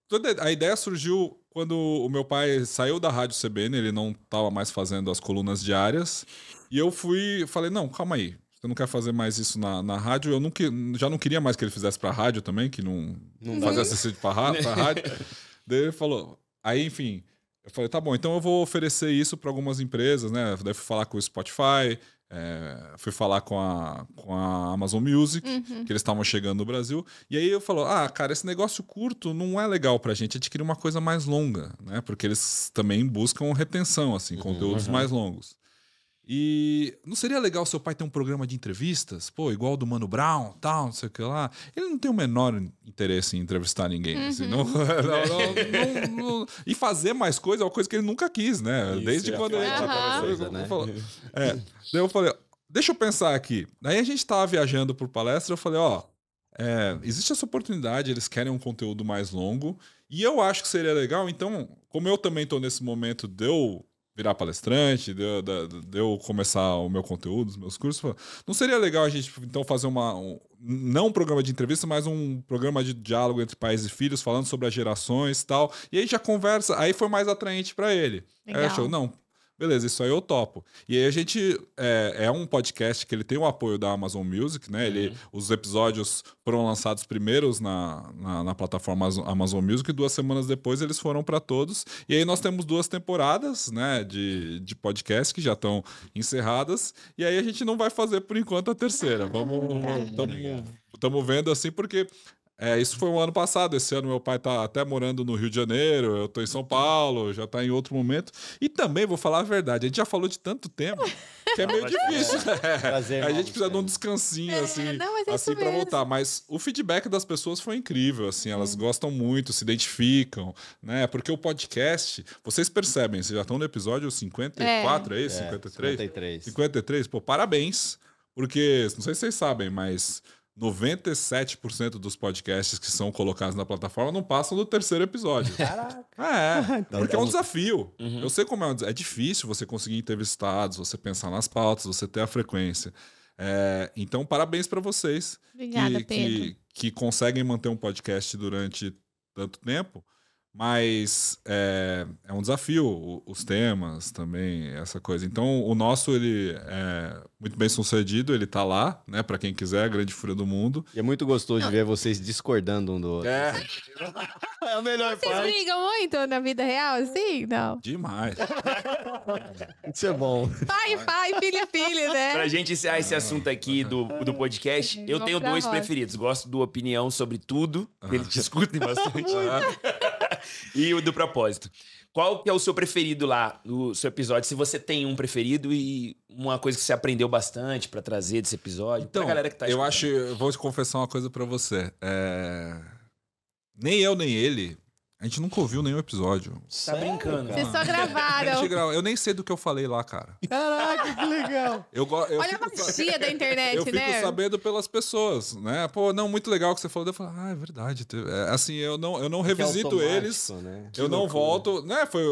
Toda a ideia surgiu quando o meu pai saiu da rádio CBN, ele não estava mais fazendo as colunas diárias. E eu fui, falei, não, calma aí, você não quer fazer mais isso na, na rádio? Eu nunca, já não queria mais que ele fizesse a rádio também, que não, não fazia acessível para a rádio. Daí ele falou, aí enfim, eu falei, tá bom, então eu vou oferecer isso para algumas empresas, né? Daí fui falar com o Spotify, é, fui falar com a, com a Amazon Music, uhum. que eles estavam chegando no Brasil. E aí eu falo, ah, cara, esse negócio curto não é legal pra gente, a gente adquirir uma coisa mais longa, né? Porque eles também buscam retenção, assim, uhum, conteúdos uhum. mais longos. E não seria legal seu pai ter um programa de entrevistas? Pô, igual do Mano Brown, tal, não sei o que lá. Ele não tem o menor interesse em entrevistar ninguém. Uhum. Assim, não, uhum. É. não, não, e fazer mais coisa é uma coisa que ele nunca quis, né? Isso, Desde é quando ele. Uhum. Né? É, daí eu falei, deixa eu pensar aqui. Daí a gente tava viajando por palestra, eu falei, ó, é, existe essa oportunidade, eles querem um conteúdo mais longo. E eu acho que seria legal, então, como eu também tô nesse momento, deu. De virar palestrante, deu de, de eu começar o meu conteúdo, os meus cursos. Não seria legal a gente, então, fazer uma. Um, não um programa de entrevista, mas um programa de diálogo entre pais e filhos, falando sobre as gerações e tal. E aí já conversa, aí foi mais atraente para ele. Legal. Aí achou, não, Beleza, isso aí eu topo. E aí a gente. É, é um podcast que ele tem o apoio da Amazon Music, né? Uhum. Ele, os episódios foram lançados primeiros na, na, na, plataforma Amazon Music e duas semanas depois eles foram para todos. E aí nós temos duas temporadas, né, de, de podcast que já estão encerradas. E aí a gente não vai fazer por enquanto a terceira. Vamos. Estamos vendo assim, porque é, isso foi o um ano passado. Esse ano meu pai tá até morando no Rio de Janeiro, eu tô em São Paulo, já tá em outro momento. E também, vou falar a verdade, a gente já falou de tanto tempo que é meio é difícil. É. a gente precisa de um descansinho, é, assim, não, é assim para voltar. Mas o feedback das pessoas foi incrível, assim, elas uhum. gostam muito, se identificam, né? Porque o podcast, vocês percebem, vocês já estão no episódio 54, é, é isso? É, 53? 53. 53, pô, parabéns. Porque, não sei se vocês sabem, mas 97% dos podcasts que são colocados na plataforma não passam do terceiro episódio. Caraca! É, então, porque é um então, desafio. Uhum. Eu sei como é, um é difícil você conseguir entrevistados, você pensar nas pautas, você ter a frequência. É, então, parabéns para vocês. Obrigada, que, Pedro. Que, que conseguem manter um podcast durante tanto tempo. Mas é, é, um desafio os temas também, essa coisa. Então, o nosso, ele é muito bem sucedido, ele tá lá, né? Para quem quiser, a grande fúria do mundo. E é muito gostoso de ver vocês discordando um do outro. É. é o melhor Vocês parte. brigam muito na vida real, assim? Não. Demais. Isso é bom. Pai, pai, filha, filha, né? Pra gente encerrar esse assunto aqui do, do podcast, eu tenho dois preferidos. Gosto do Opinião sobre tudo. Eles escutam ah. bastante. e o do propósito. Qual que é o seu preferido lá, no seu episódio? Se você tem um preferido e uma coisa que você aprendeu bastante para trazer desse episódio, então, pra galera que tá Eu acho, eu vou te confessar uma coisa para você. É... Nem eu, nem ele a gente nunca ouviu nenhum episódio. Tá brincando. Vocês só gravaram. Eu nem sei do que eu falei lá, cara. Caraca, que legal. Eu eu Olha fico... a magia da internet, eu né? Eu fico sabendo pelas pessoas, né? Pô, não, muito legal o que você falou. Eu falo, ah, é verdade. É, assim, eu não, eu não é é revisito eles. Né? Eu não volto. Né? Foi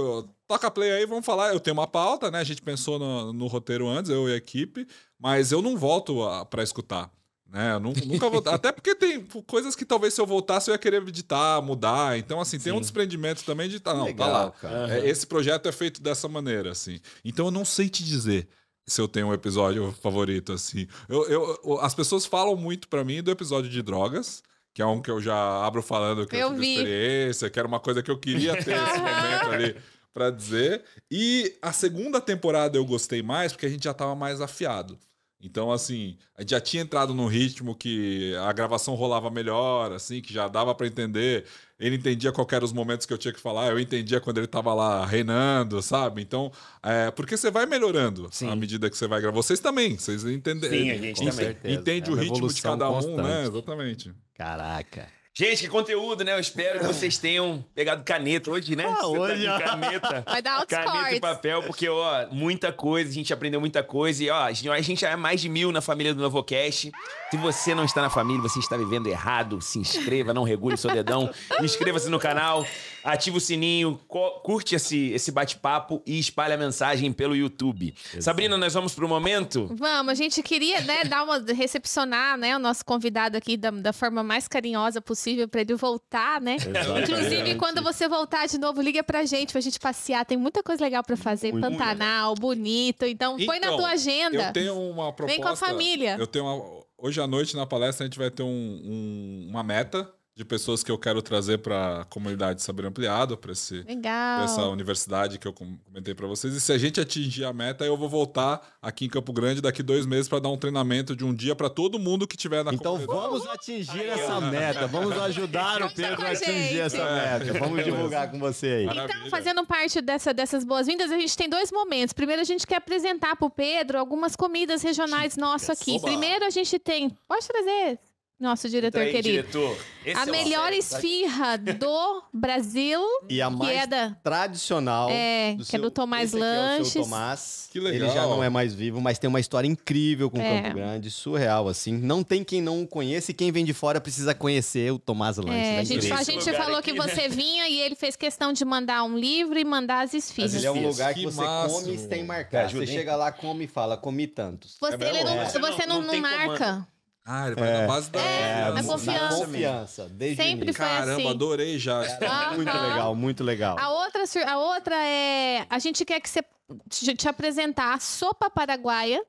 toca play aí, vamos falar. Eu tenho uma pauta, né? A gente pensou no, no roteiro antes, eu e a equipe. Mas eu não volto para escutar. Né? Nunca, nunca vou... Até porque tem coisas que talvez se eu voltasse eu ia querer editar, mudar. Então, assim, tem Sim. um desprendimento também de. Ah, não, Legal, tá lá. Uhum. Esse projeto é feito dessa maneira, assim. Então eu não sei te dizer se eu tenho um episódio favorito, assim. Eu, eu, as pessoas falam muito para mim do episódio de drogas. Que é um que eu já abro falando que eu, eu tive experiência, que era uma coisa que eu queria ter esse momento ali para dizer. E a segunda temporada eu gostei mais, porque a gente já tava mais afiado. Então, assim, a gente já tinha entrado num ritmo que a gravação rolava melhor, assim, que já dava para entender. Ele entendia qual eram os momentos que eu tinha que falar, eu entendia quando ele tava lá reinando, sabe? Então, é, porque você vai melhorando Sim. à medida que você vai gravar. Vocês também, vocês entendem. Sim, a é, gente também. Entende é o ritmo de cada um, né? constante. né? Exatamente. Caraca. Gente, que conteúdo, né? Eu espero que vocês tenham pegado caneta hoje, né? Ah, hoje, tá caneta. Vai dar altos Caneta e papel, porque, ó, muita coisa, a gente aprendeu muita coisa. E, ó, a gente já é mais de mil na família do Novocast. Se você não está na família, você está vivendo errado, se inscreva, não regule seu dedão, inscreva-se no canal, ativa o sininho, curte esse, esse bate-papo e espalhe a mensagem pelo YouTube. Exato. Sabrina, nós vamos para o momento? Vamos, a gente queria, né, dar uma recepcionar, né, o nosso convidado aqui da, da forma mais carinhosa possível para ele voltar, né? Inclusive, quando você voltar de novo, liga a gente para a gente passear, tem muita coisa legal para fazer, Pantanal, bonito. Então, então, põe na então, tua agenda. Eu tenho uma proposta. Vem com a família. Eu tenho uma hoje à noite na palestra a gente vai ter um, um, uma meta de pessoas que eu quero trazer para a comunidade Saber Ampliado, para essa universidade que eu comentei para vocês. E se a gente atingir a meta, eu vou voltar aqui em Campo Grande daqui dois meses para dar um treinamento de um dia para todo mundo que tiver na então comunidade. Então vamos atingir essa meta, vamos ajudar o Pedro a atingir essa é. meta. Vamos divulgar com você aí. Então, fazendo parte dessa, dessas boas-vindas, a gente tem dois momentos. Primeiro, a gente quer apresentar para o Pedro algumas comidas regionais nossas aqui. Oba. Primeiro, a gente tem... Pode trazer... Nosso diretor Daí, então, querido. Diretor, é a é melhor série, tá? esfirra do Brasil. E a mais é da... tradicional. É, do que seu, é do Tomás Lanches. É seu Tomás. É que legal. Ele já não é mais vivo, mas tem uma história incrível com é. Campo Grande, surreal, assim. Não tem quem não o conheça e quem vem de fora precisa conhecer o Tomás Lanches. É, né, a gente, a gente falou aqui, que né? você vinha e ele fez questão de mandar um livro e mandar as esfirras. Mas ele é um lugar que, que você máximo. come sem marcar. você chega lá, come e fala, comi tantos. Você, é não, você não, não, não marca. Comando. Né? Ah, ele vai é, na base da é, confiança. É confiança. confiança desde Sempre foi Caramba, assim. adorei já. É, é muito legal, muito legal. A outra, a outra é... A gente quer que você te, te apresentar a sopa paraguaia,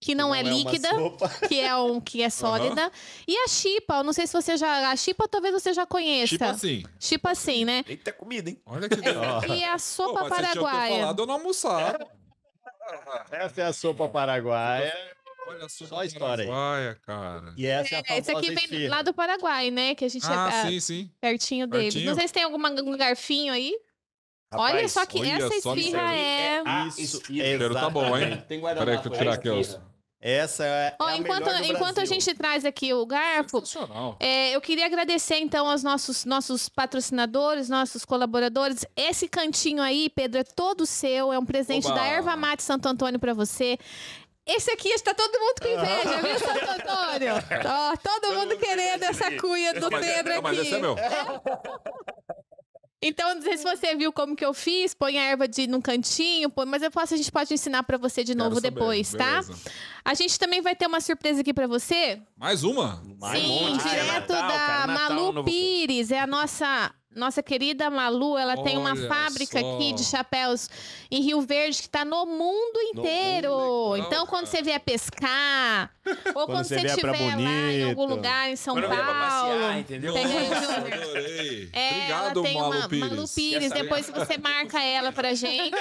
que não, não é, é líquida, que é um que é sólida. Uhum. E a chipa, eu não sei se você já. A chipa talvez você já conheça. Chipa sim. Chipa sim, né? Eita comida, hein? Olha que legal. É, e a sopa Pô, paraguaia. Você tinha falado, eu não almoçava. Essa é a sopa paraguaia. Olha só, só a história. aí. cara. E essa é, é a Esse aqui vem esfirra. lá do Paraguai, né? Que a gente ah, é, é sim, sim. pertinho deles. Pertinho. Não sei se tem algum garfinho aí. Rapaz, olha só que olha essa esfirra é... Ah, ah, é... Isso, isso. Cheiro tá bom, hein? Tem Peraí que eu tirar aqui, Elson. Essa é oh, a enquanto, enquanto a gente traz aqui o garfo, é, eu queria agradecer então aos nossos, nossos patrocinadores, nossos colaboradores. Esse cantinho aí, Pedro, é todo seu, é um presente Oba. da Erva Mate Santo Antônio para você. Esse aqui está todo mundo com inveja, viu, Santo Antônio? Tá todo mundo querendo essa cuia do é- Pedro aqui. Mas esse é meu. É? Então, não sei se você viu como que eu fiz, põe a erva de num cantinho, põe, mas eu posso, a gente pode ensinar para você de novo depois, tá? Beleza. A gente também vai ter uma surpresa aqui para você. Mais uma? Mais Sim, um direto ah, é Natal, da Natal, Malu Pires, é a nossa nossa querida Malu, ela Olha tem uma fábrica só. aqui de chapéus em Rio Verde que está no mundo inteiro. No mundo, então, quando você vier pescar, ou quando, quando você estiver lá bonito. em algum lugar em São quando Paulo. Passear, entendeu? Adorei. É, Obrigado, ela tem Malu uma, Pires. Malu Pires. Depois você marca ela pra gente.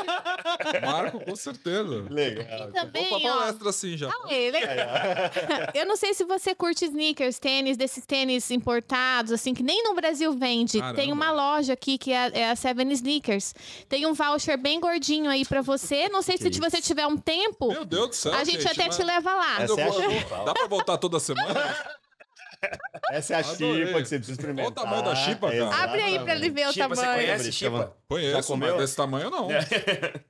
Marco, com certeza. Legal. E também, Vou pra palestra assim já. Ah, é, né? é, é. Eu não sei se você curte sneakers, tênis, desses tênis importados, assim, que nem no Brasil vende. Caramba. Tem uma uma loja aqui que é, é a Seven Sneakers. Tem um voucher bem gordinho aí para você. Não sei que se isso. você tiver um tempo. Meu Deus do céu. A gente, gente até mas... te leva lá. É dá para voltar toda semana? Essa é a chipa que você precisa experimentar. Olha o tamanho da chipa, cara. Exatamente. Abre aí pra ele ver o chipa, tamanho. Você conhece chipa? Conheço, Já comeu? mas desse tamanho não. É.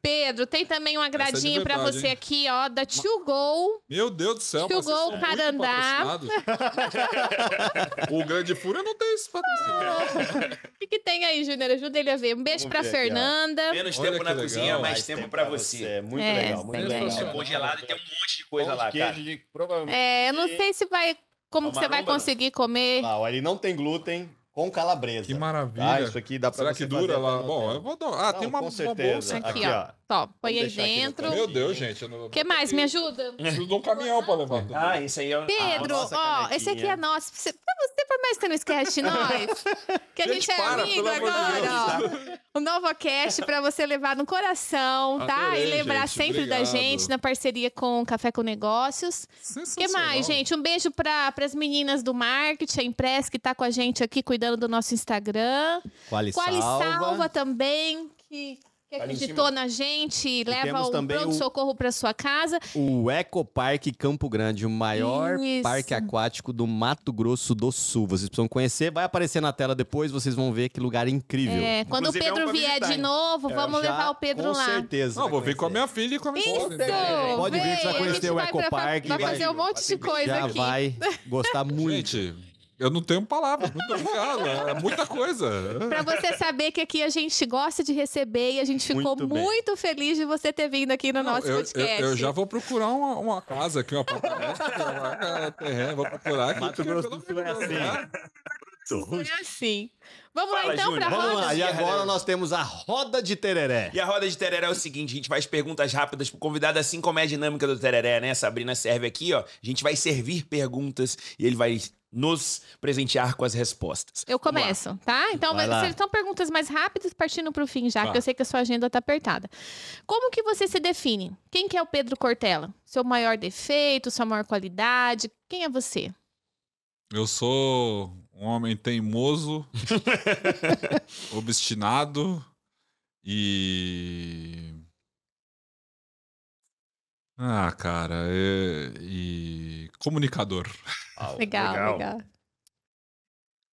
Pedro, tem também um é agradinho é pra você hein? aqui, ó, da To Go. Meu Deus do céu. To Go Carandá. o Grande Fúria não tem esse patrocínio. O que, que, tem aí, Júnior? Ajuda ele a ver. Um beijo Vamos pra Fernanda. Aqui, Menos Olha tempo na legal. cozinha, mais, mais tempo, tempo pra você. É muito é, legal, muito legal. É congelado e tem um monte de coisa lá, cara. É, eu não sei se vai como que você vai conseguir comer? Não, ele não tem glúten, com calabresa. Que tá? maravilha. Ah, isso aqui dá pra Será que dura lá? Bom, eu vou dar. Ah, não, tem uma, com certeza. Uma bolsa aqui, aqui ó. ó. Tó, põe aí dentro. Meu Deus, gente. O que mais? Me ajuda. Me ajuda um caminhão pra levar. tudo. Ah, isso aí é. o. Pedro, ah, ó, esse aqui é nosso. Você, você- depois mais que você não esquece de nós. Que a gente, Gente, é amigo agora, ó. O Novocast pra você levar no coração, ah, tá? Adorei, e lembrar gente, sempre da gente na parceria com o Café com Negócios. O que mais, gente? Um beijo para as meninas do marketing, a Impress, que tá com a gente aqui cuidando do nosso Instagram. Qual Quali Salva também, que que acreditou na gente, leva o pronto-socorro para sua casa. O Ecoparque Campo Grande, o maior Isso. parque aquático do Mato Grosso do Sul. Vocês precisam conhecer, vai aparecer na tela depois, vocês vão ver que lugar incrível. É, quando Inclusive, o é Pedro é vier de novo, é, vamos levar o Pedro com lá. Com certeza. Não, vou vir com a minha filha e com a minha Isso, Pode vir, você vai conhecer o Ecoparque. Vai, vai fazer um monte de coisa aqui. Já vai gostar muito. Gente, eu não tenho palavras, muito obrigado. É muita coisa. Para você saber que aqui a gente gosta de receber e a gente ficou muito, muito feliz de você ter vindo aqui no não, nosso eu, podcast. Eu, eu, já vou procurar uma, uma casa aqui, um apartamento, é terreno, vou procurar aqui. Mato Grosso do Sul é assim. Foi né? é assim. Vamos Fala, lá então Júlia. pra Vamos roda. lá, e agora nós temos a roda de tereré. E a roda de tereré é o seguinte, a gente faz perguntas rápidas pro convidado, assim como é a dinâmica do tereré, né? A Sabrina serve aqui, ó. A gente vai servir perguntas e ele vai nos presentear com as respostas. Eu começo, tá? Então, são perguntas mais rápidas, partindo para o fim já, porque tá. eu sei que a sua agenda está apertada. Como que você se define? Quem que é o Pedro Cortella? Seu maior defeito, sua maior qualidade? Quem é você? Eu sou um homem teimoso, obstinado e. Ah, cara, e, é, e... comunicador. Oh, legal, legal, legal,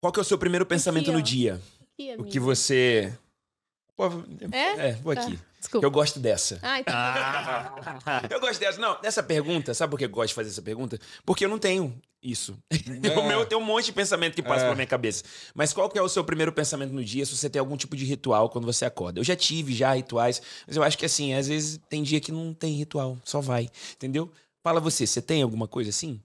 Qual que é o seu primeiro pensamento aqui, no dia? Aqui, o que você. Pô, é? é? vou tá. aqui. Desculpa. Eu gosto dessa. Ai, ah, então tá. eu gosto dessa. Não, Dessa pergunta, sabe por que eu gosto de fazer essa pergunta? Porque eu não tenho isso. É. o meu tem um monte de pensamento que passa é. pela minha cabeça. Mas qual que é o seu primeiro pensamento no dia, se você tem algum tipo de ritual quando você acorda? Eu já tive já rituais, mas eu acho que assim, às vezes tem dia que não tem ritual, só vai, entendeu? Fala você, você tem alguma coisa assim?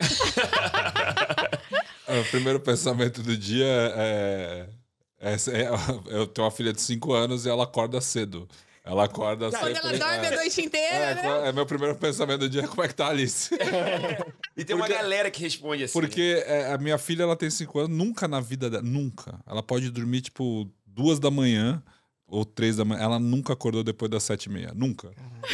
é, o primeiro pensamento do dia é... é, é eu tenho uma filha de 5 anos e ela acorda cedo. Ela acorda Quando sempre... ela dorme é, a noite inteira, é, né? Então, é meu primeiro pensamento do dia, como é que tá Alice? e tem porque, uma galera que responde assim. Porque né? É, a minha filha, ela tem cinco anos, nunca na vida dela, nunca. Ela pode dormir, tipo, duas da manhã ou três da manhã. Ela nunca acordou depois das sete e meia. Nunca.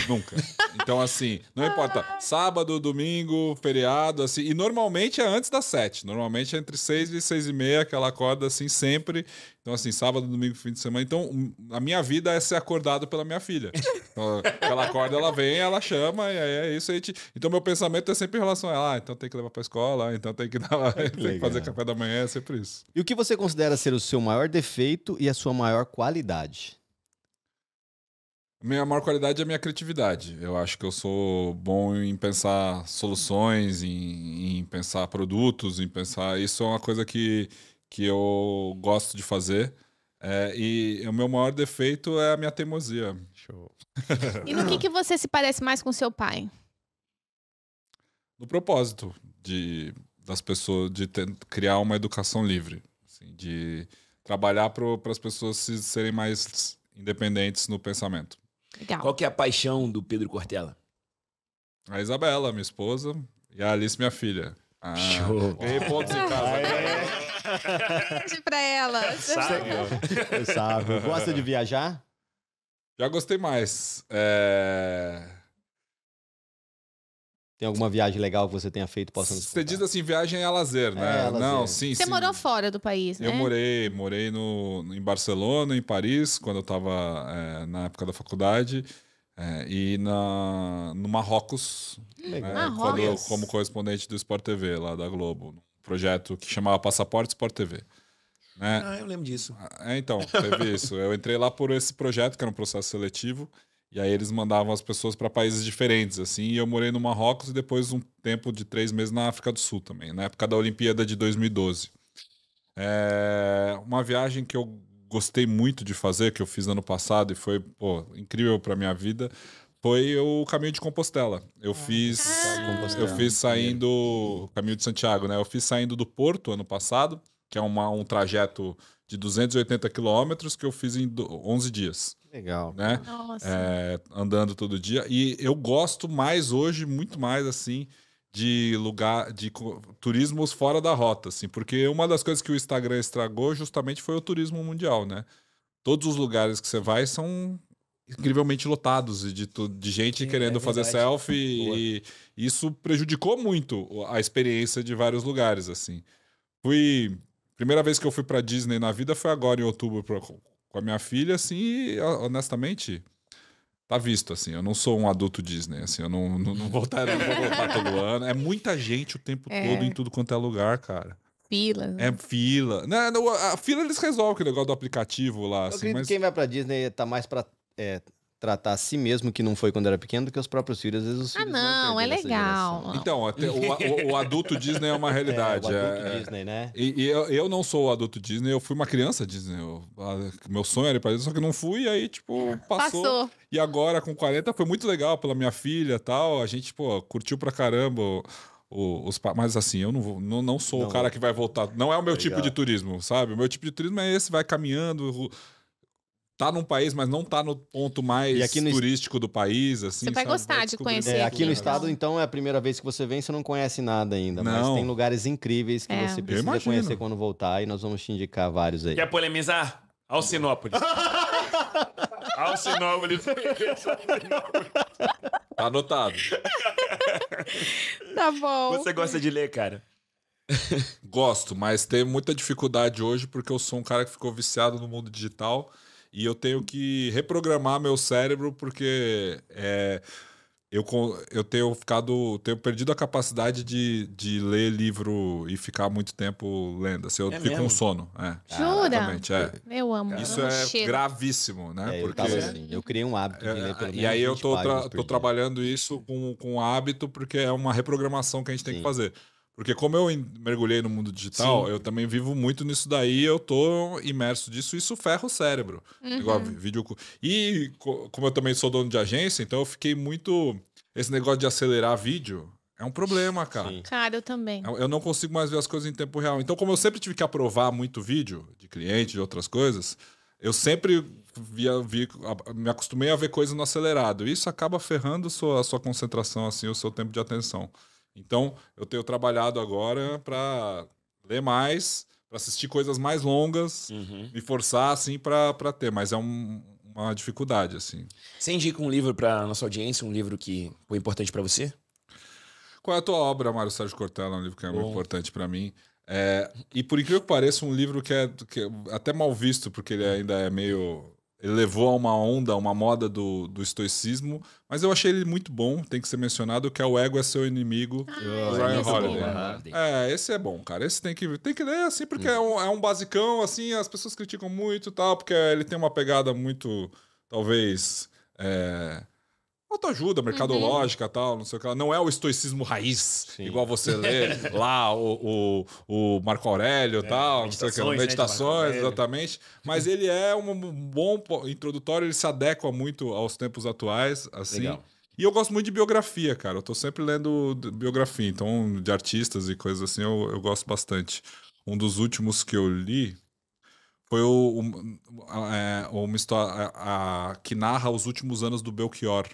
Nunca. Então, assim, não importa. Sábado, domingo, feriado, assim. E normalmente é antes das sete. Normalmente é entre seis e seis e meia que ela acorda, assim, sempre. Então, assim, sábado, domingo, fim de semana. Então, hum, a minha vida é ser acordado pela minha filha. Então, ela acorda, ela vem, ela chama, e aí é isso. Gente... Então, meu pensamento é sempre em relação a ela. Ah, então tem que levar pra escola, ah, então tem que, dar... tem que fazer café da manhã, é sempre isso. E o que você considera ser o seu maior defeito e a sua maior qualidade? Minha maior qualidade é a minha criatividade. Eu acho que eu sou bom em pensar soluções, em, em, pensar produtos, em pensar. Isso é uma coisa que, que eu gosto de fazer. É, e o meu maior defeito é a minha teimosia. Show. e no que, que você se parece mais com seu pai? No propósito de das pessoas de ter, criar uma educação livre, assim, de trabalhar para as pessoas se, serem mais independentes no pensamento. Legal. Qual que é a paixão do Pedro Cortella? A Isabela, minha esposa, e a Alice, minha filha. Ah, Show. Ganhei pontos em casa. Beijo pra ela. Sábio. Sábio. Gosta de viajar? Já gostei mais. É... Tem alguma viagem legal que você tenha feito passando Você diz assim, viagem é lazer, né? É, é Não, lazer. sim, Você sim. morou fora do país, né? Eu morei, morei no, em Barcelona, em Paris, quando eu estava é, na época da faculdade. É, e na, no Marrocos, né, Marrocos. Quando, como correspondente do Sport TV lá da Globo projeto que chamava Passaporte Sport TV. Né? Ah, eu lembro disso. Ah, é, então, teve isso. Eu entrei lá por esse projeto, que era um processo seletivo, e aí eles mandavam as pessoas para países diferentes, assim. E eu morei no Marrocos e depois um tempo de três meses na África do Sul também, na época da Olimpíada de 2012. É uma viagem que eu gostei muito de fazer, que eu fiz ano passado e foi pô, incrível para minha vida, foi o caminho de Compostela. Eu ah. fiz ah. eu fiz saindo caminho de Santiago, né? Eu fiz saindo do Porto ano passado, que é uma, um trajeto de 280 quilômetros que eu fiz em 11 dias. Legal. Né? É, andando todo dia e eu gosto mais hoje muito mais assim de lugar de turismos fora da rota, assim, porque uma das coisas que o Instagram estragou justamente foi o turismo mundial, né? Todos os lugares que você vai são incrivelmente lotados de, de gente Sim, é querendo é fazer selfie Boa. e isso prejudicou muito a experiência de vários lugares assim fui primeira vez que eu fui para Disney na vida foi agora em outubro pra, com a minha filha assim e, honestamente tá visto assim eu não sou um adulto Disney assim eu não não, não voltarei não voltar todo ano é muita gente o tempo é. todo em tudo quanto é lugar cara fila. Né? É fila. Não, não, a fila eles resolvem o negócio do aplicativo lá. Eu assim, mas... que quem vai pra Disney tá mais pra é, tratar a si mesmo, que não foi quando era pequeno, do que os próprios filhos. Às vezes os ah, não, não é legal. Não. Então, o, o, o, adulto Disney é uma realidade. É, o adulto é, é, Disney, né? E, e eu, eu, não sou o adulto Disney, eu fui uma criança Disney. Eu, a, meu sonho era ir pra Disney, só que não fui, e aí, tipo, passou. passou. E agora, com 40, foi muito legal pela minha filha e tal. A gente, pô, curtiu pra caramba. O, os, mas assim, eu não, vou, não, não sou não. o cara que vai voltar. Não é o meu legal. Tá tipo de turismo, sabe? O meu tipo de turismo é esse, vai caminhando tá num país, mas não tá no ponto mais no turístico est... do país, assim. Você vai sabe? gostar vai é de conhecer. É, aqui no estado, então, é a primeira vez que você vem, você não conhece nada ainda. Não. Mas tem lugares incríveis que é. você precisa conhecer quando voltar e nós vamos te indicar vários aí. Quer polemizar? Alcinópolis. Alcinópolis. tá anotado. tá bom. Você gosta de ler, cara? Gosto, mas tenho muita dificuldade hoje porque eu sou um cara que ficou viciado no mundo digital e eu tenho que reprogramar meu cérebro porque é, eu, eu tenho ficado tenho perdido a capacidade de, de ler livro e ficar muito tempo lendo. Assim, eu é fico mesmo? com sono. É. Jura? É. Eu amo. Isso é gravíssimo, né? É, Porque eu, assim, eu, criei um hábito de é, ler é, pelo menos E aí eu tô, tra tô trabalhando isso com, com hábito porque é uma reprogramação que a gente Sim. tem que fazer. Porque como eu mergulhei no mundo digital, Sim. eu também vivo muito nisso daí, eu tô imerso disso, isso ferra o cérebro. Uhum. Igual vídeo. E como eu também sou dono de agência, então eu fiquei muito. Esse negócio de acelerar vídeo é um problema, cara. Sim. Cara, eu também. É eu, não consigo mais ver as coisas em tempo real. Então, como eu sempre tive que aprovar muito vídeo de cliente, de outras coisas, eu sempre via, via, me acostumei a ver coisas no acelerado. Isso acaba ferrando a sua, a sua concentração, assim, o seu tempo de atenção. Então, eu tenho trabalhado agora para ler mais, para assistir coisas mais longas, uhum. me forçar assim para ter, mas é um, uma dificuldade assim. Você indica um livro para nossa audiência, um livro que foi importante para você? Qual é a tua obra, Mário Sérgio Cortella, um livro que é muito importante para mim? É, e por incrível que pareça, um livro que é, que é até mal visto, porque ele ainda é meio ele levou a uma onda, uma moda do, do estoicismo, mas eu achei ele muito bom, tem que ser mencionado, que é o Ego é Seu Inimigo, ah, é Ryan Holiday. Bom, né? É, esse é bom, cara. Esse tem que, tem que ler, assim, porque hum. é, um, é um basicão, assim, as pessoas criticam muito e tal, porque ele tem uma pegada muito, talvez... É, autoajuda, uhum. mercadológica uhum. tal, não sei o que. Não é o estoicismo raiz, Sim. igual você lê lá o, o, o, Marco Aurélio é, tal, não sei o que. Meditações, né, exatamente. Mas ele é um bom introdutório, ele se adequa muito aos tempos atuais, assim. Legal. E eu gosto muito de biografia, cara. Eu tô sempre lendo biografia, então, de artistas e coisas assim, eu, eu gosto bastante. Um dos últimos que eu li, foi o, um, é, uma história a, a, que narra os últimos anos do Belchior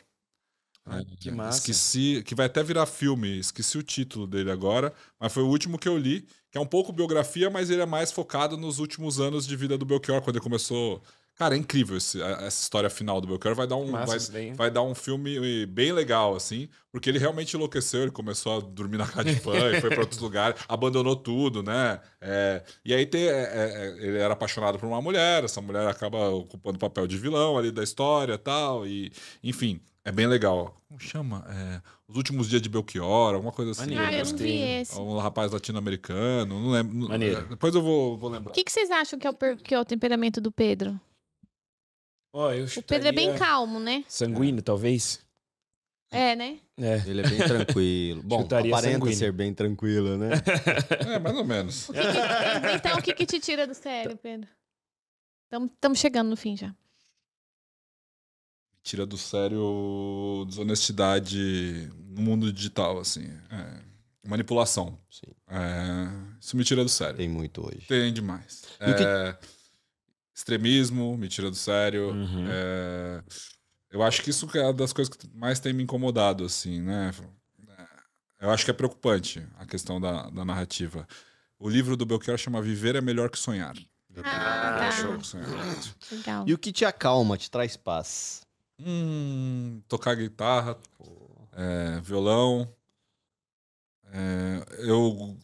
que massa. Esqueci, que vai até virar filme, esqueci o título dele agora, mas foi o último que eu li, que é um pouco biografia, mas ele é mais focado nos últimos anos de vida do Belchior, quando ele começou. Cara, é incrível esse, essa história final do Belchior. Vai dar, um, massa, vai, vai, dar um filme bem legal, assim, porque ele realmente enlouqueceu, ele começou a dormir na casa de fã e foi para outros lugares, abandonou tudo, né? É, e aí tem, é, é, é, ele era apaixonado por uma mulher, essa mulher acaba ocupando o papel de vilão ali da história tal, e enfim. É bem legal. Como chama? É, Os Últimos Dias de Belchior, alguma coisa assim. Maneiro, ah, eu não vi esse. É um rapaz latino-americano, não lembro. Maneiro. É, depois eu vou, vou lembrar. O que, que vocês acham que é, o, que é o temperamento do Pedro? eu O Pedro é bem calmo, né? Sanguíneo, é. talvez. É, né? É. Ele é bem tranquilo. Bom, Chutaria aparenta sanguíneo. ser bem tranquilo, né? É, mais ou menos. O que que- então, o que, que te tira do sério, Pedro? Estamos chegando no fim já tira do sério desonestidade no mundo digital, assim. É, manipulação. É, isso me tira do sério. Tem muito hoje. Tem demais. É, que... Extremismo me tira do sério. Uhum. É, eu acho que isso é uma das coisas que mais tem me incomodado, assim, né? É, eu acho que é preocupante a questão da, da narrativa. O livro do Belchior chama Viver é Melhor que Sonhar. Ah, é tá. Legal. E o que te acalma, te traz paz? hum, tocar guitarra, é, violão. É, eu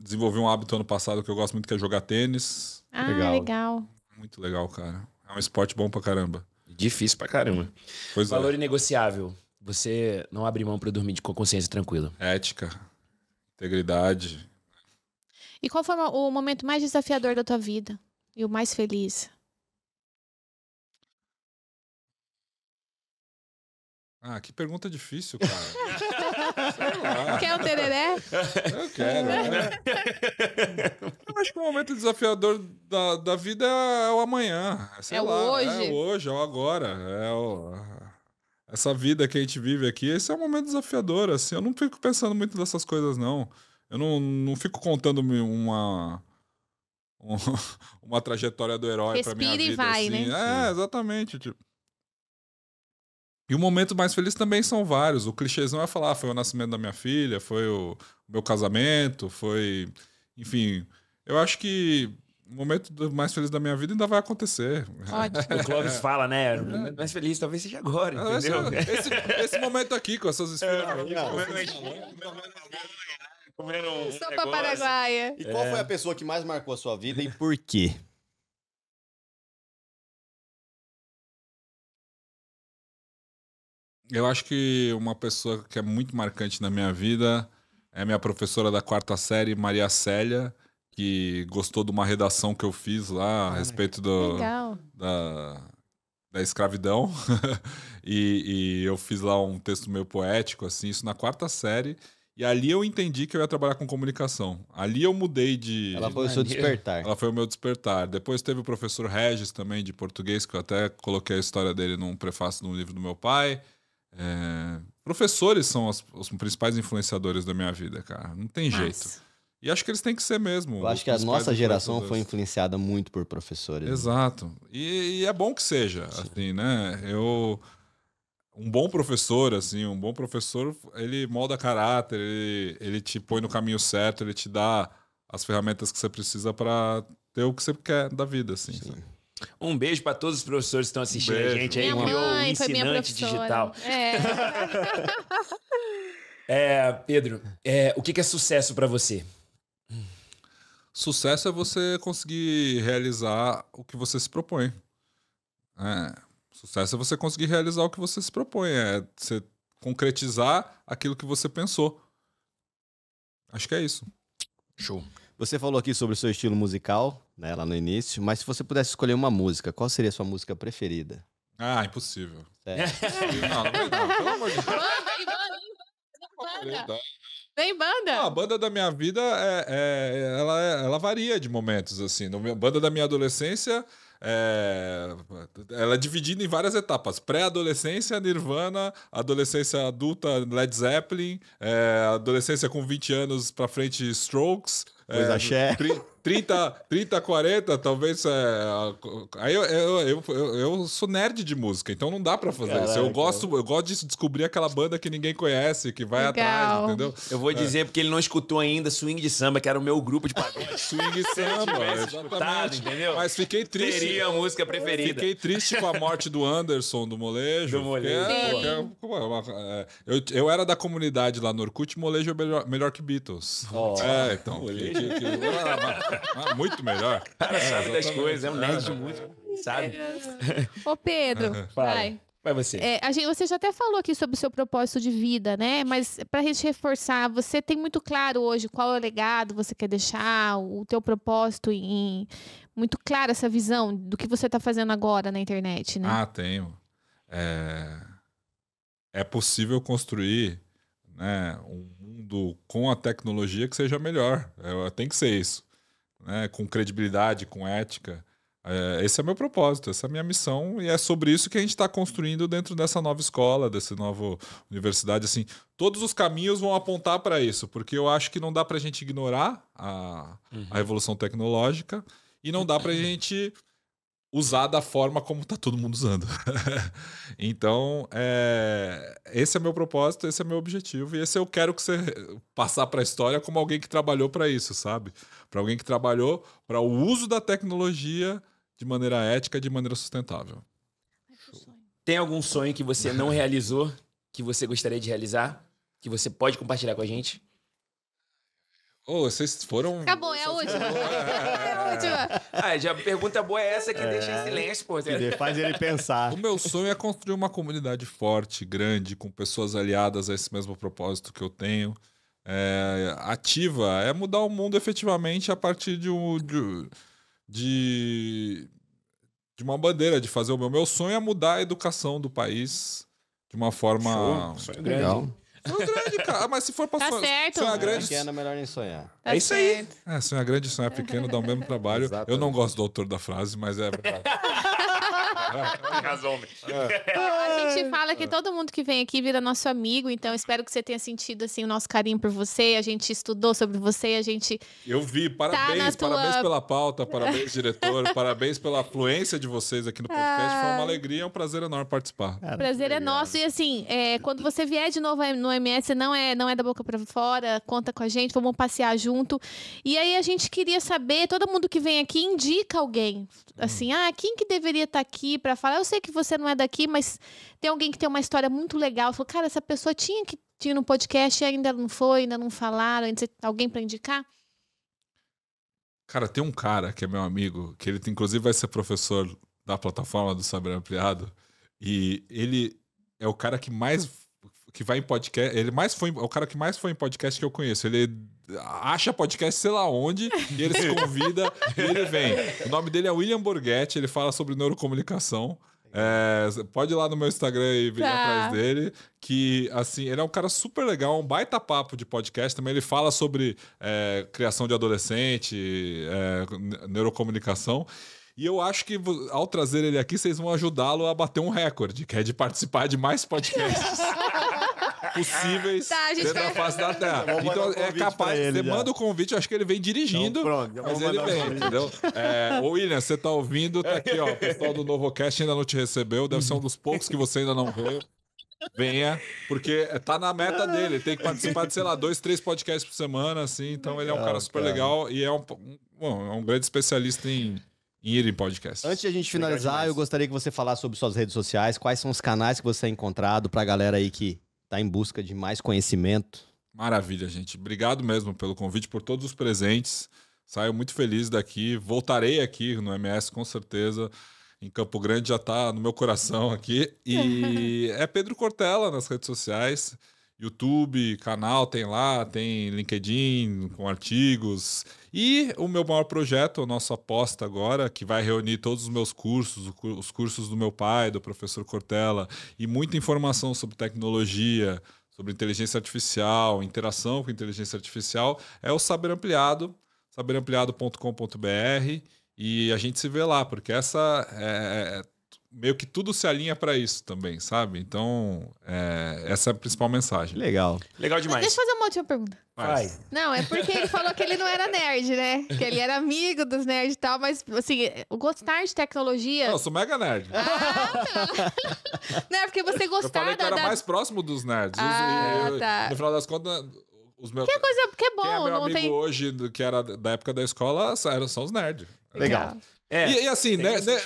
desenvolvi um hábito ano passado que eu gosto muito, que é jogar tênis. Ah, legal. legal. Muito legal, cara. É um esporte bom pra caramba. Difícil pra caramba. Pois é. Valor é. inegociável. Você não abre mão para dormir com consciência tranquila. Ética, integridade. E qual foi o momento mais desafiador da tua vida? E o mais feliz? Ah, que pergunta difícil, cara. Quer o tereré? Eu quero, né? Eu acho que o momento desafiador da, da vida é, é o amanhã. Sei é lá, o né? hoje. É o hoje, é o agora. É o... É, essa vida que a gente vive aqui, esse é um momento desafiador, assim. Eu não fico pensando muito nessas coisas, não. Eu não, não fico contando uma... uma trajetória do herói Respira pra minha vida. Respira e vai, assim. né? É, exatamente, tipo... E o momento mais feliz também são vários. O clichêzão é falar, ah, foi o nascimento da minha filha, foi o meu casamento, foi. Enfim, eu acho que o momento mais feliz da minha vida ainda vai acontecer. Ótimo. o Clóvis é. fala, né? O momento mais feliz talvez seja agora, entendeu? Esse, esse momento aqui, com essas esferas. É, comendo um Sopa negócio. paraguaia. E qual é. foi a pessoa que mais marcou a sua vida e por quê? Eu acho que uma pessoa que é muito marcante na minha vida é minha professora da quarta série, Maria Célia, que gostou de uma redação que eu fiz lá a respeito do, da, da escravidão. e, e eu fiz lá um texto meio poético, assim, isso na quarta série. E ali eu entendi que eu ia trabalhar com comunicação. Ali eu mudei de. Ela foi o seu despertar. Ela foi o meu despertar. Depois teve o professor Regis também, de português, que eu até coloquei a história dele num prefácio de um livro do meu pai. É, professores são os, os, principais influenciadores da minha vida, cara. Não tem jeito. E acho que eles têm que ser mesmo. Eu acho que a nossa geração foi influenciada muito por professores. Né? Exato. E, e é bom que seja, Sim. assim, né? Eu um bom professor, assim, um bom professor, ele molda caráter, ele, ele te põe no caminho certo, ele te dá as ferramentas que você precisa para ter o que você quer da vida, assim. Sim. Sabe? Um beijo para todos os professores que estão assistindo beijo. a gente aí, minha mãe, o ensinante digital. É. é Pedro, é, o que é sucesso para você? Sucesso é você conseguir realizar o que você se propõe. É, sucesso é você conseguir realizar o que você se propõe, é você concretizar aquilo que você pensou. Acho que é isso. Show. Você falou aqui sobre o seu estilo musical, né, lá no início, mas se você pudesse escolher uma música, qual seria a sua música preferida? Ah, impossível. É. Não, não vai pelo amor de Deus. Banda, Tem banda? Não, a banda da minha vida, é, é, ela, ela varia de momentos, assim. No, banda da minha adolescência, é, ela é dividida em várias etapas. Pré-adolescência, Nirvana, adolescência adulta, Led Zeppelin, é, adolescência com 20 anos pra frente, Strokes, Pois é, axé. 30, 30, 40, talvez. É, aí eu, eu, eu, eu, sou nerd de música, então não dá pra fazer Caraca. isso. Eu gosto, eu gosto de descobrir aquela banda que ninguém conhece, que vai Legal. atrás, entendeu? Eu vou é. dizer, é. porque ele não escutou ainda Swing de Samba, que era o meu grupo de pagode. Swing de Samba, é escutado, entendeu? Mas fiquei triste. Seria a música preferida. Fiquei triste com a morte do Anderson, do Molejo. Do Molejo. É, é, eu, eu era da comunidade lá no Orkut, Molejo é melhor, melhor que Beatles. Oh. É, então. Molejo. Ah, muito melhor. O cara sabe das coisas, é um nerd é. muito, sabe? Ô, Pedro, vai. Vai você. É, a gente, você já até falou aqui sobre o seu propósito de vida, né? Mas para a gente reforçar, você tem muito claro hoje qual é o legado você quer deixar, o teu propósito em muito clara essa visão do que você está fazendo agora na internet, né? Ah, tenho. É, é possível construir né, um mundo com a tecnologia que seja melhor. É, tem que ser isso. Né, com credibilidade, com ética. É, esse é meu propósito, essa é a minha missão, e é sobre isso que a gente está construindo dentro dessa nova escola, dessa nova universidade. Assim, todos os caminhos vão apontar para isso, porque eu acho que não dá para a gente ignorar a, uhum. a evolução tecnológica e não dá para a gente usar da forma como tá todo mundo usando. então, é, esse é meu propósito, esse é meu objetivo e esse eu quero que você passar para a história como alguém que trabalhou para isso, sabe? Para alguém que trabalhou para o uso da tecnologia de maneira ética, de maneira sustentável. Tem algum sonho que você não realizou, que você gostaria de realizar, que você pode compartilhar com a gente? Oh, vocês foram. Acabou, é a última. É. Ah, já, a pergunta boa é essa que é. deixa em silêncio, pô. Que faz ele pensar. O meu sonho é construir uma comunidade forte, grande, com pessoas aliadas a esse mesmo propósito que eu tenho. É, ativa, é mudar o mundo efetivamente a partir de, um, de, de, de uma bandeira, de fazer o meu. Meu sonho é mudar a educação do país de uma forma. Show, é legal. Sonho grande, cara. Ah, mas se for pra tá é é, sonhar. É tá certo. Sonhar grande. Pequeno, melhor nem sonhar. Tá é isso certo. aí. É, sonhar grande e sonhar pequeno dá o mesmo trabalho. Exatamente. Eu não gosto do autor da frase, mas é verdade. Casualmente. É. A gente fala que todo mundo que vem aqui vira nosso amigo, então espero que você tenha sentido assim o nosso carinho por você. A gente estudou sobre você, a gente. Eu vi, parabéns, tá parabéns tua... pela pauta, parabéns, diretor, parabéns pela afluência de vocês aqui no podcast. Ah. Foi uma ah. alegria, é um prazer enorme participar. Cara, é, prazer é nosso. E assim, é, quando você vier de novo no MS, não é, não é da boca para fora, conta com a gente, vamos passear junto. E aí a gente queria saber, todo mundo que vem aqui indica alguém. Hum. Assim, ah, quem que deveria estar tá aqui para falar. Eu sei que você não é daqui, mas tem alguém que tem uma história muito legal. Falou, cara, essa pessoa tinha que tinha no podcast e ainda não foi, ainda não falaram, alguém para indicar? Cara, tem um cara que é meu amigo, que ele inclusive vai ser professor da plataforma do Saber Ampliado, e ele é o cara que mais que vai em podcast, ele mais foi, é o cara que mais foi em podcast que eu conheço. Ele acha podcast, sei lá onde, e ele se convida e ele vem. O nome dele é William Borghetti, ele fala sobre neurocomunicação. É, pode ir lá no meu Instagram e vir tá. atrás dele. Que, assim, ele é um cara super legal, um baita papo de podcast também. Ele fala sobre é, criação de adolescente, é, neurocomunicação. E eu acho que ao trazer ele aqui, vocês vão ajudá-lo a bater um recorde, que é de participar de mais podcasts. possíveis tá, dentro vai... da face da Terra. Então é capaz, ele, você já. manda o convite, eu acho que ele vem dirigindo, então, pronto, mas ele vem, um entendeu? É, ô William, você tá ouvindo, tá aqui, ó, o pessoal do NovoCast ainda não te recebeu, deve ser um dos poucos que você ainda não veio. Venha, porque tá na meta dele. Tem que participar de, sei lá, dois, três podcasts por semana, assim. Então ele é um cara super cara. legal e é um, bom, é um grande especialista em, em ir em podcast. Antes de a gente finalizar, eu gostaria que você falasse sobre suas redes sociais, quais são os canais que você é encontrado pra galera aí que está em busca de mais conhecimento. Maravilha, gente. Obrigado mesmo pelo convite, por todos os presentes. Saio muito feliz daqui. Voltarei aqui no MS, com certeza. Em Campo Grande já está no meu coração aqui. E é Pedro Cortella nas redes sociais. YouTube, canal tem lá, tem LinkedIn com artigos. E o meu maior projeto, a nossa aposta agora, que vai reunir todos os meus cursos, os cursos do meu pai, do professor Cortella, e muita informação sobre tecnologia, sobre inteligência artificial, interação com inteligência artificial, é o Saber Ampliado, saberampliado.com.br. E a gente se vê lá, porque essa é, é meio que tudo se alinha para isso também, sabe? Então, é, essa é a principal mensagem. Legal. Legal demais. deixa eu fazer uma última pergunta. Vai. Não, é porque ele falou que ele não era nerd, né? Que ele era amigo dos nerds e tal, mas, assim, gostar de tecnologia. Não, eu sou mega nerd. Ah, tá. não, é porque você gostar eu falei que da. Eu era da... mais próximo dos nerds. Ah, eu, tá. No final das contas. Os meus, que é coisa que é bom, quem é meu não amigo tem... hoje, que era da época da escola, eram só os nerds. Legal. Legal. Tá. É, e, e assim, né, né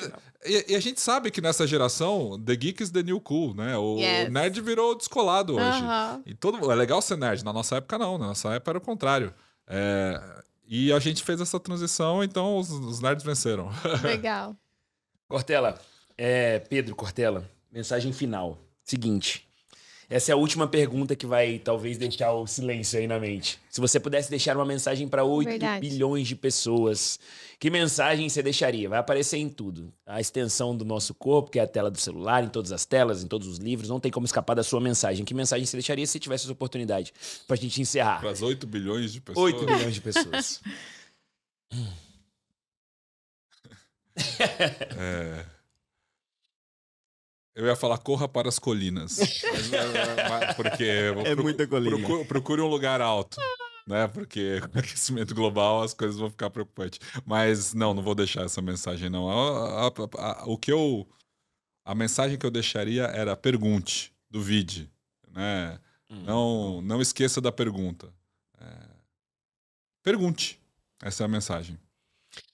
e, e, a gente sabe que nessa geração, The Geek is the New Cool, né? O yes. nerd virou descolado hoje. Uh -huh. E todo, é legal ser nerd. Na nossa época, não. Na nossa época era o contrário. É, e a gente fez essa transição, então os, os nerds venceram. Legal. Cortella, é, Pedro Cortella, mensagem final. Seguinte. Essa é a última pergunta que vai talvez deixar o silêncio aí na mente. Se você pudesse deixar uma mensagem para 8 Verdade. bilhões de pessoas, que mensagem você deixaria? Vai aparecer em tudo. A extensão do nosso corpo, que é a tela do celular, em todas as telas, em todos os livros, não tem como escapar da sua mensagem. Que mensagem você deixaria se tivesse essa oportunidade para a gente encerrar? Para as 8 bilhões de pessoas. 8 bilhões de pessoas. é... Eu ia falar corra para as colinas. Eh, porque é pro, muita colina. Procure, procure um lugar alto. Né? Porque com aquecimento global as coisas vão ficar preocupantes. Mas não, não vou deixar essa mensagem, não. A, a, a, o que eu. A mensagem que eu deixaria era pergunte, duvide. Né? Hum. Não, não esqueça da pergunta. É, pergunte. Essa é a mensagem.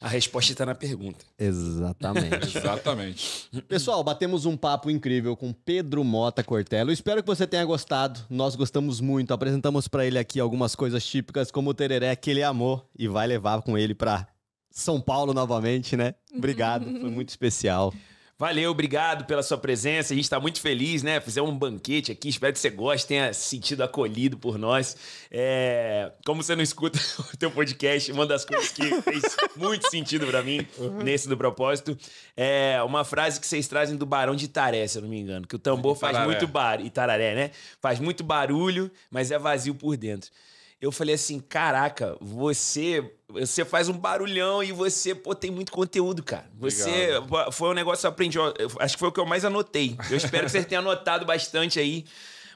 A resposta está na pergunta. Exatamente. Exatamente. Pessoal, batemos um papo incrível com Pedro Mota Cortelo. Espero que você tenha gostado. Nós gostamos muito. Apresentamos para ele aqui algumas coisas típicas, como o tereré que ele amou e vai levar com ele para São Paulo novamente, né? Obrigado. Foi muito especial. Valeu, obrigado pela sua presença. A gente está muito feliz, né? Fizemos um banquete aqui. Espero que você goste, tenha se sentido acolhido por nós. É... Como você não escuta o teu podcast, uma das coisas que fez muito sentido para mim uhum. nesse do propósito é uma frase que vocês trazem do Barão de Taré, se eu não me engano, que o tambor faz muito barulho. E né? Faz muito barulho, mas é vazio por dentro eu falei assim: caraca, você você faz um barulhão e você, pô, tem muito conteúdo, cara. Você Obrigado. foi um negócio que eu aprendi, acho que foi o que eu mais anotei. Eu espero que você tenha anotado bastante aí.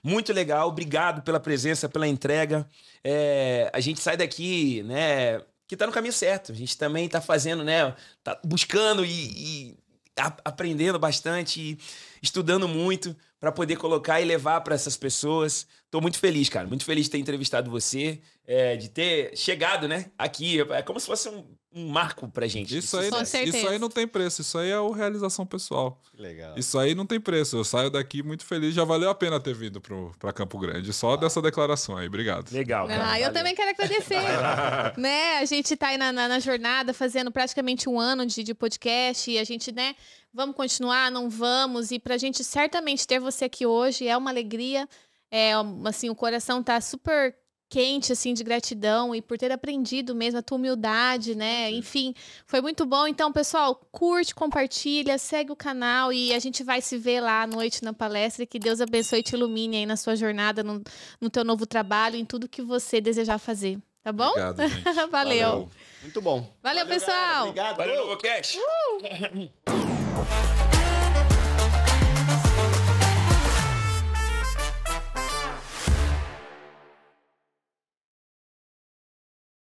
Muito legal, obrigado pela presença, pela entrega. É, a gente sai daqui, né, que tá no caminho certo. A gente também tá fazendo, né, tá buscando e, e aprendendo bastante, estudando muito para poder colocar e levar para essas pessoas. Tô muito feliz, cara. Muito feliz de ter entrevistado você, é, de ter chegado, né? Aqui. É como se fosse um um marco pra gente. Isso, aí, isso aí não tem preço, isso aí é a realização pessoal. Legal. Isso aí não tem preço. Eu saio daqui muito feliz, já valeu a pena ter vindo pro, pra Campo Grande, só ah. dessa declaração aí. Obrigado. Legal. Cara, ah, valeu. eu também quero agradecer. né? A gente tá aí na, na, na, jornada fazendo praticamente um ano de, de podcast e a gente, né, vamos continuar, não vamos. E pra gente certamente ter você aqui hoje é uma alegria. É, assim, o coração tá super quente, assim, de gratidão e por ter aprendido mesmo a tua humildade, né? Sim. Enfim, foi muito bom. Então, pessoal, curte, compartilha, segue o canal e a gente vai se ver lá à noite na palestra. Que Deus abençoe e te ilumine aí na sua jornada, no, no teu novo trabalho, em tudo que você desejar fazer. Tá bom? Obrigado, Valeu. Valeu. Muito bom. Valeu, Valeu pessoal. Galera, obrigado. Valeu, Novocast. Uh!